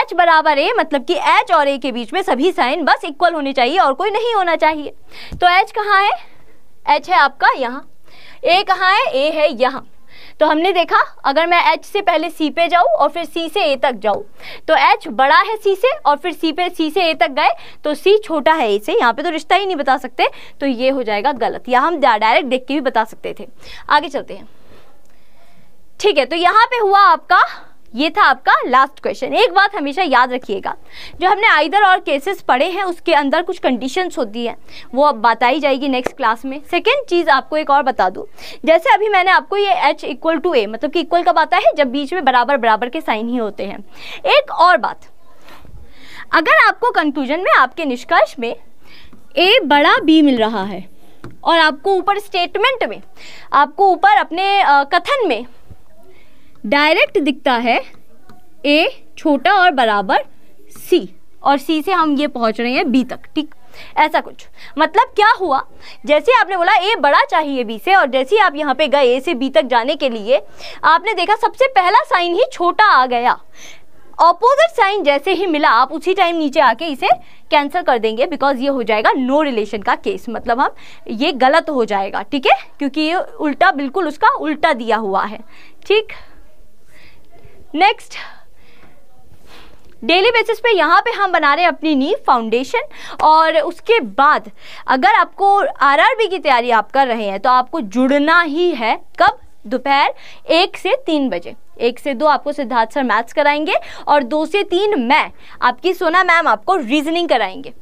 एच बराबर ए मतलब कि एच और ए के बीच में सभी साइन बस इक्वल होने चाहिए और कोई नहीं होना चाहिए तो एच कहाँ है एच है आपका यहाँ ए कहाँ है ए है यहाँ तो हमने देखा अगर मैं एच से पहले सी पे जाऊँ और फिर सी से ए तक जाऊँ तो एच बड़ा है सी से और फिर सी पे सी से ए तक गए तो सी छोटा है ए से यहाँ पे तो रिश्ता ही नहीं बता सकते तो ये हो जाएगा गलत या हम डायरेक्ट देख के भी बता सकते थे आगे चलते हैं ठीक है तो यहाँ पे हुआ आपका ये था आपका लास्ट क्वेश्चन एक बात हमेशा याद रखिएगा जो हमने आइदर और केसेस पढ़े हैं उसके अंदर कुछ कंडीशंस होती हैं वो अब बताई जाएगी नेक्स्ट क्लास में सेकेंड चीज़ आपको एक और बता दूँ जैसे अभी मैंने आपको ये एच इक्वल टू ए मतलब कि इक्वल कब आता है जब बीच में बराबर बराबर के साइन ही होते हैं एक और बात अगर आपको कंक्लूजन में आपके निष्कर्ष में ए बड़ा बी मिल रहा है और आपको ऊपर स्टेटमेंट में आपको ऊपर अपने कथन में डायरेक्ट दिखता है ए छोटा और बराबर सी और सी से हम ये पहुंच रहे हैं बी तक ठीक ऐसा कुछ मतलब क्या हुआ जैसे आपने बोला ए बड़ा चाहिए बी से और जैसे ही आप यहाँ पे गए ए से बी तक जाने के लिए आपने देखा सबसे पहला साइन ही छोटा आ गया ऑपोजिट साइन जैसे ही मिला आप उसी टाइम नीचे आके इसे कैंसिल कर देंगे बिकॉज ये हो जाएगा नो no रिलेशन का केस मतलब हम ये गलत हो जाएगा ठीक है क्योंकि ये उल्टा बिल्कुल उसका उल्टा दिया हुआ है ठीक नेक्स्ट डेली बेसिस पे यहाँ पे हम बना रहे हैं अपनी नी फाउंडेशन और उसके बाद अगर आपको आरआरबी की तैयारी आप कर रहे हैं तो आपको जुड़ना ही है कब दोपहर एक से तीन बजे एक से दो आपको सिद्धार्थ सर मैथ्स कराएंगे और दो से तीन मैं आपकी सोना मैम आपको रीजनिंग कराएंगे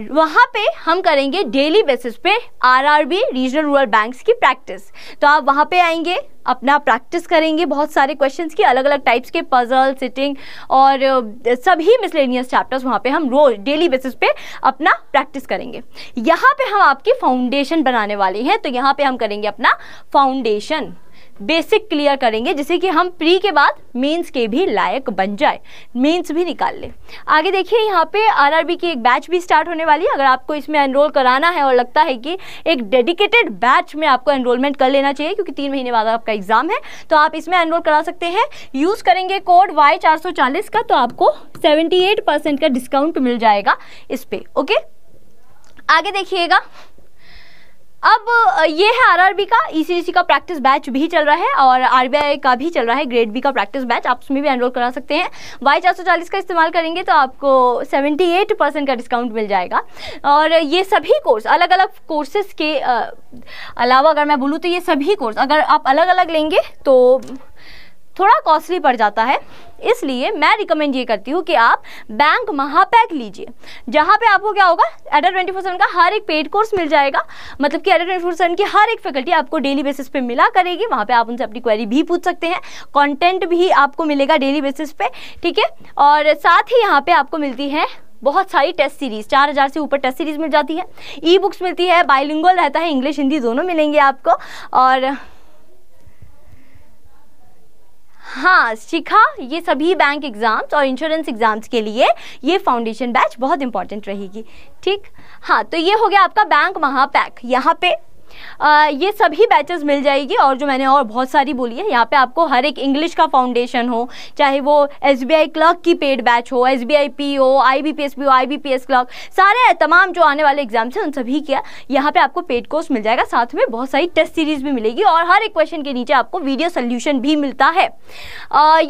वहाँ पे हम करेंगे डेली बेसिस पे आरआरबी रीजनल रूरल बैंक्स की प्रैक्टिस तो आप वहाँ पे आएंगे अपना प्रैक्टिस करेंगे बहुत सारे क्वेश्चंस की अलग अलग टाइप्स के पजल सिटिंग और सभी मिसलेनियस चैप्टर्स वहाँ पे हम रोज डेली बेसिस पे अपना प्रैक्टिस करेंगे यहाँ पे हम आपकी फाउंडेशन बनाने वाले हैं तो यहाँ पर हम करेंगे अपना फाउंडेशन बेसिक क्लियर करेंगे जिससे कि हम प्री के बाद मेंस के भी लायक बन जाए मेंस भी निकाल ले आगे देखिए यहाँ पे आरआरबी की एक बैच भी स्टार्ट होने वाली है अगर आपको इसमें एनरोल कराना है और लगता है कि एक डेडिकेटेड बैच में आपको एनरोलमेंट कर लेना चाहिए क्योंकि तीन महीने बाद आपका एग्ज़ाम है तो आप इसमें एनरोल करा सकते हैं यूज़ करेंगे कोड वाई का तो आपको सेवेंटी का डिस्काउंट मिल जाएगा इस पर ओके आगे देखिएगा अब ये है आरआरबी का ईसीसी e e का प्रैक्टिस बैच भी चल रहा है और आरबीआई का भी चल रहा है ग्रेड बी का प्रैक्टिस बैच आप उसमें भी एनरोल करा सकते हैं वाई चार का इस्तेमाल करेंगे तो आपको 78 परसेंट का डिस्काउंट मिल जाएगा और ये सभी कोर्स अलग अलग कोर्सेज के अलावा अगर मैं बोलूँ तो ये सभी कोर्स अगर आप अलग अलग लेंगे तो थोड़ा कॉस्टली पड़ जाता है इसलिए मैं रिकमेंड ये करती हूँ कि आप बैंक महापैक लीजिए जहाँ पे आपको क्या होगा एडर ट्वेंटी फोर का हर एक पेड कोर्स मिल जाएगा मतलब कि एडर ट्वेंटी फोर की हर एक फैकल्टी आपको डेली बेसिस पे मिला करेगी वहाँ पे आप उनसे अपनी क्वेरी भी पूछ सकते हैं कंटेंट भी आपको मिलेगा डेली बेसिस पे ठीक है और साथ ही यहाँ पर आपको मिलती है बहुत सारी टेस्ट सीरीज़ चार हज़ार से ऊपर टेस्ट सीरीज़ मिल जाती है ई बुक्स मिलती है बाइलिंगल रहता है इंग्लिश हिंदी दोनों मिलेंगे आपको और हाँ शिखा ये सभी बैंक एग्ज़ाम्स और इंश्योरेंस एग्ज़ाम्स के लिए ये फाउंडेशन बैच बहुत इंपॉर्टेंट रहेगी ठीक हाँ तो ये हो गया आपका बैंक महापैक यहाँ पे आ, ये सभी बैचेस मिल जाएगी और जो मैंने और बहुत सारी बोली है यहाँ पे आपको हर एक इंग्लिश का फाउंडेशन हो चाहे वो एस क्लर्क की पेड बैच हो S B I P O I B P S P हो I B P S clerk सारे तमाम जो आने वाले एग्जाम्स हैं उन सभी किया यहाँ पे आपको पेड कोर्स मिल जाएगा साथ में बहुत सारी टेस्ट सीरीज भी मिलेगी और हर एक क्वेश्चन के नीचे आपको वीडियो सोल्यूशन भी मिलता है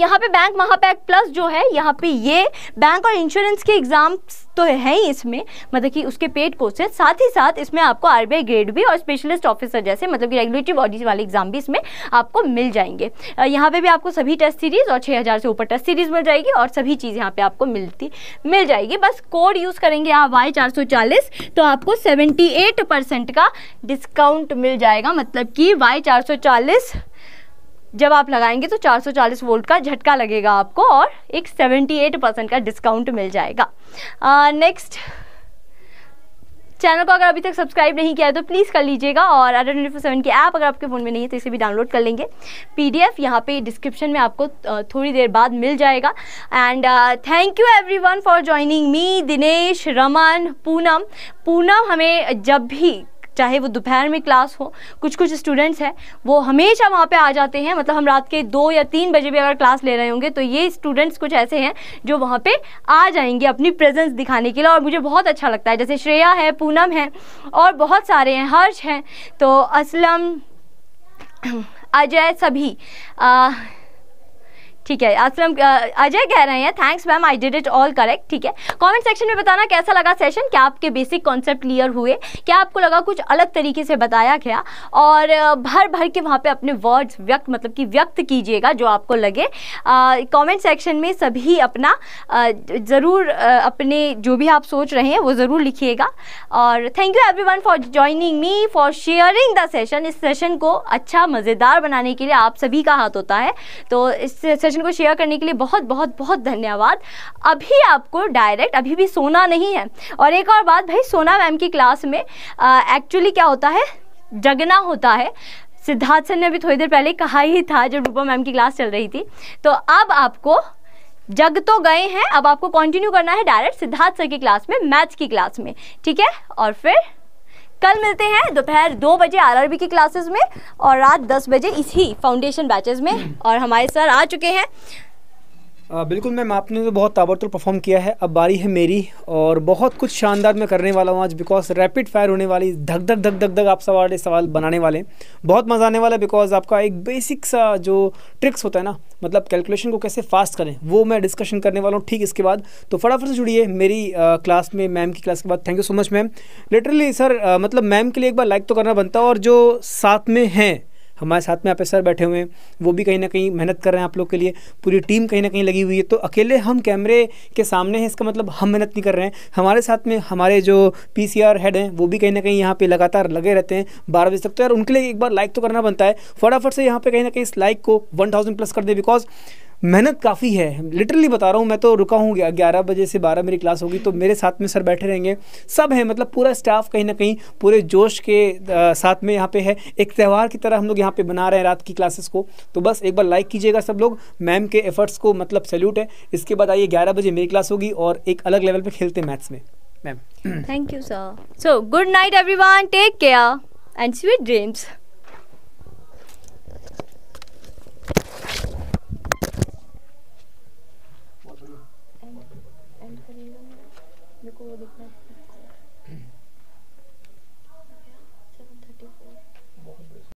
यहाँ पे बैंक महापैक प्लस जो है यहाँ पे ये बैंक और इंश्योरेंस के एग्जाम्स तो है ही इसमें मतलब कि उसके पेड कोर्सेज साथ ही साथ इसमें आपको आर ग्रेड भी और स्पेशलिस्ट ऑफिसर जैसे मतलब कि रेगुलेटरी बॉडीज वाले एग्जाम भी इसमें आपको मिल जाएंगे यहाँ पे भी आपको सभी टेस्ट सीरीज़ और 6000 से ऊपर टेस्ट सीरीज़ मिल जाएगी और सभी चीज़ यहाँ पे आपको मिलती मिल जाएगी बस कोड यूज़ करेंगे आप वाई चार तो आपको सेवेंटी परसेंट का डिस्काउंट मिल जाएगा मतलब कि वाई चार जब आप लगाएंगे तो 440 वोल्ट का झटका लगेगा आपको और एक 78 परसेंट का डिस्काउंट मिल जाएगा नेक्स्ट चैनल को अगर अभी तक सब्सक्राइब नहीं किया है तो प्लीज़ कर लीजिएगा और आर ट्वेंटी फोर सेवन की ऐप अगर आपके फ़ोन में नहीं है तो इसे भी डाउनलोड कर लेंगे पीडीएफ यहाँ पे डिस्क्रिप्शन में आपको थोड़ी देर बाद मिल जाएगा and thank you everyone for joining me Dinesh Raman Poonam Poonam हमें जब भी चाहे वो दोपहर में क्लास हो कुछ कुछ स्टूडेंट्स हैं वो हमेशा वहाँ पे आ जाते हैं मतलब हम रात के दो या तीन बजे भी अगर क्लास ले रहे होंगे तो ये स्टूडेंट्स कुछ ऐसे हैं जो वहाँ पे आ जाएंगे अपनी प्रेजेंस दिखाने के लिए और मुझे बहुत अच्छा लगता है जैसे श्रेया है पूनम है और बहुत सारे हैं हर्ष हैं तो असलम अजय सभी आ, ठीक है असलम अजय कह रहे हैं thanks ma'am I did it all correct ठीक है कमेंट सेक्शन में बताना कैसा लगा सेशन क्या आपके बेसिक कॉन्सेप्ट क्लियर हुए क्या आपको लगा कुछ अलग तरीके से बताया गया और भर भर के वहाँ पे अपने वर्ड्स व्यक्त मतलब कि व्यक्त कीजिएगा जो आपको लगे कमेंट सेक्शन में सभी अपना ज़रूर अपने जो भी आप सोच रहे हैं वो ज़रूर लिखिएगा और thank you every for joining me for sharing the session इस सेशन को अच्छा मज़ेदार बनाने के लिए आप सभी का हाथ होता है तो इस सेशन इन्फॉर्मेशन को शेयर करने के लिए बहुत बहुत बहुत धन्यवाद अभी आपको डायरेक्ट अभी भी सोना नहीं है और एक और बात भाई सोना मैम की क्लास में एक्चुअली क्या होता है जगना होता है सिद्धार्थ सर ने अभी थोड़ी देर पहले कहा ही था जब रूपा मैम की क्लास चल रही थी तो अब आपको जग तो गए हैं अब आपको कंटिन्यू करना है डायरेक्ट सिद्धार्थ सर की क्लास में मैथ्स की क्लास में ठीक है और फिर कल मिलते हैं दोपहर दो बजे आरआरबी की क्लासेस में और रात दस बजे इसी फाउंडेशन बैचेस में और हमारे सर आ चुके हैं बिल्कुल मैम आपने तो बहुत ताबड़तोड़ परफॉर्म किया है अब बारी है मेरी और बहुत कुछ शानदार मैं करने वाला हूँ आज बिकॉज रैपिड फायर होने वाली धक धक धक धक धक आप सवाल सवाल बनाने वाले बहुत मज़ा आने वाला है बिकॉज आपका एक बेसिक सा जो ट्रिक्स होता है ना मतलब कैलकुलेशन को कैसे फास्ट करें वो मैं डिस्कशन करने वाला हूँ ठीक इसके बाद तो फटाफट से जुड़िए मेरी आ, क्लास में मैम की क्लास के बाद thank you so much ma'am literally sir आ, मतलब मैम के लिए एक बार लाइक तो करना बनता है और जो साथ में हैं हमारे साथ में यहाँ पे सर बैठे हुए हैं वो भी कहीं ना कहीं मेहनत कर रहे हैं आप लोग के लिए पूरी टीम कहीं ना कहीं लगी हुई है तो अकेले हम कैमरे के सामने हैं इसका मतलब हम मेहनत नहीं कर रहे हैं हमारे साथ में हमारे जो पी हेड हैं वो भी कहीं ना कहीं यहाँ पर लगातार लगे रहते हैं बारह बजे तक तो यार उनके लिए एक बार लाइक तो करना बनता है फटाफट से यहाँ पर कहीं ना कहीं इस लाइक को वन प्लस कर दें बिकॉज मेहनत काफ़ी है लिटरली बता रहा हूँ मैं तो रुका हूँ ग्यारह बजे से बारह मेरी क्लास होगी तो मेरे साथ में सर बैठे रहेंगे सब हैं मतलब पूरा स्टाफ कहीं ना कहीं पूरे जोश के आ, साथ में यहाँ पे है एक त्यौहार की तरह हम लोग यहाँ पे बना रहे हैं रात की क्लासेस को तो बस एक बार लाइक कीजिएगा सब लोग मैम के एफर्ट्स को मतलब सैल्यूट है इसके बाद आइए ग्यारह बजे मेरी क्लास होगी और एक अलग लेवल पर खेलते हैं मैथ्स में ma'am thank you sir so good night every take care and sweet dreams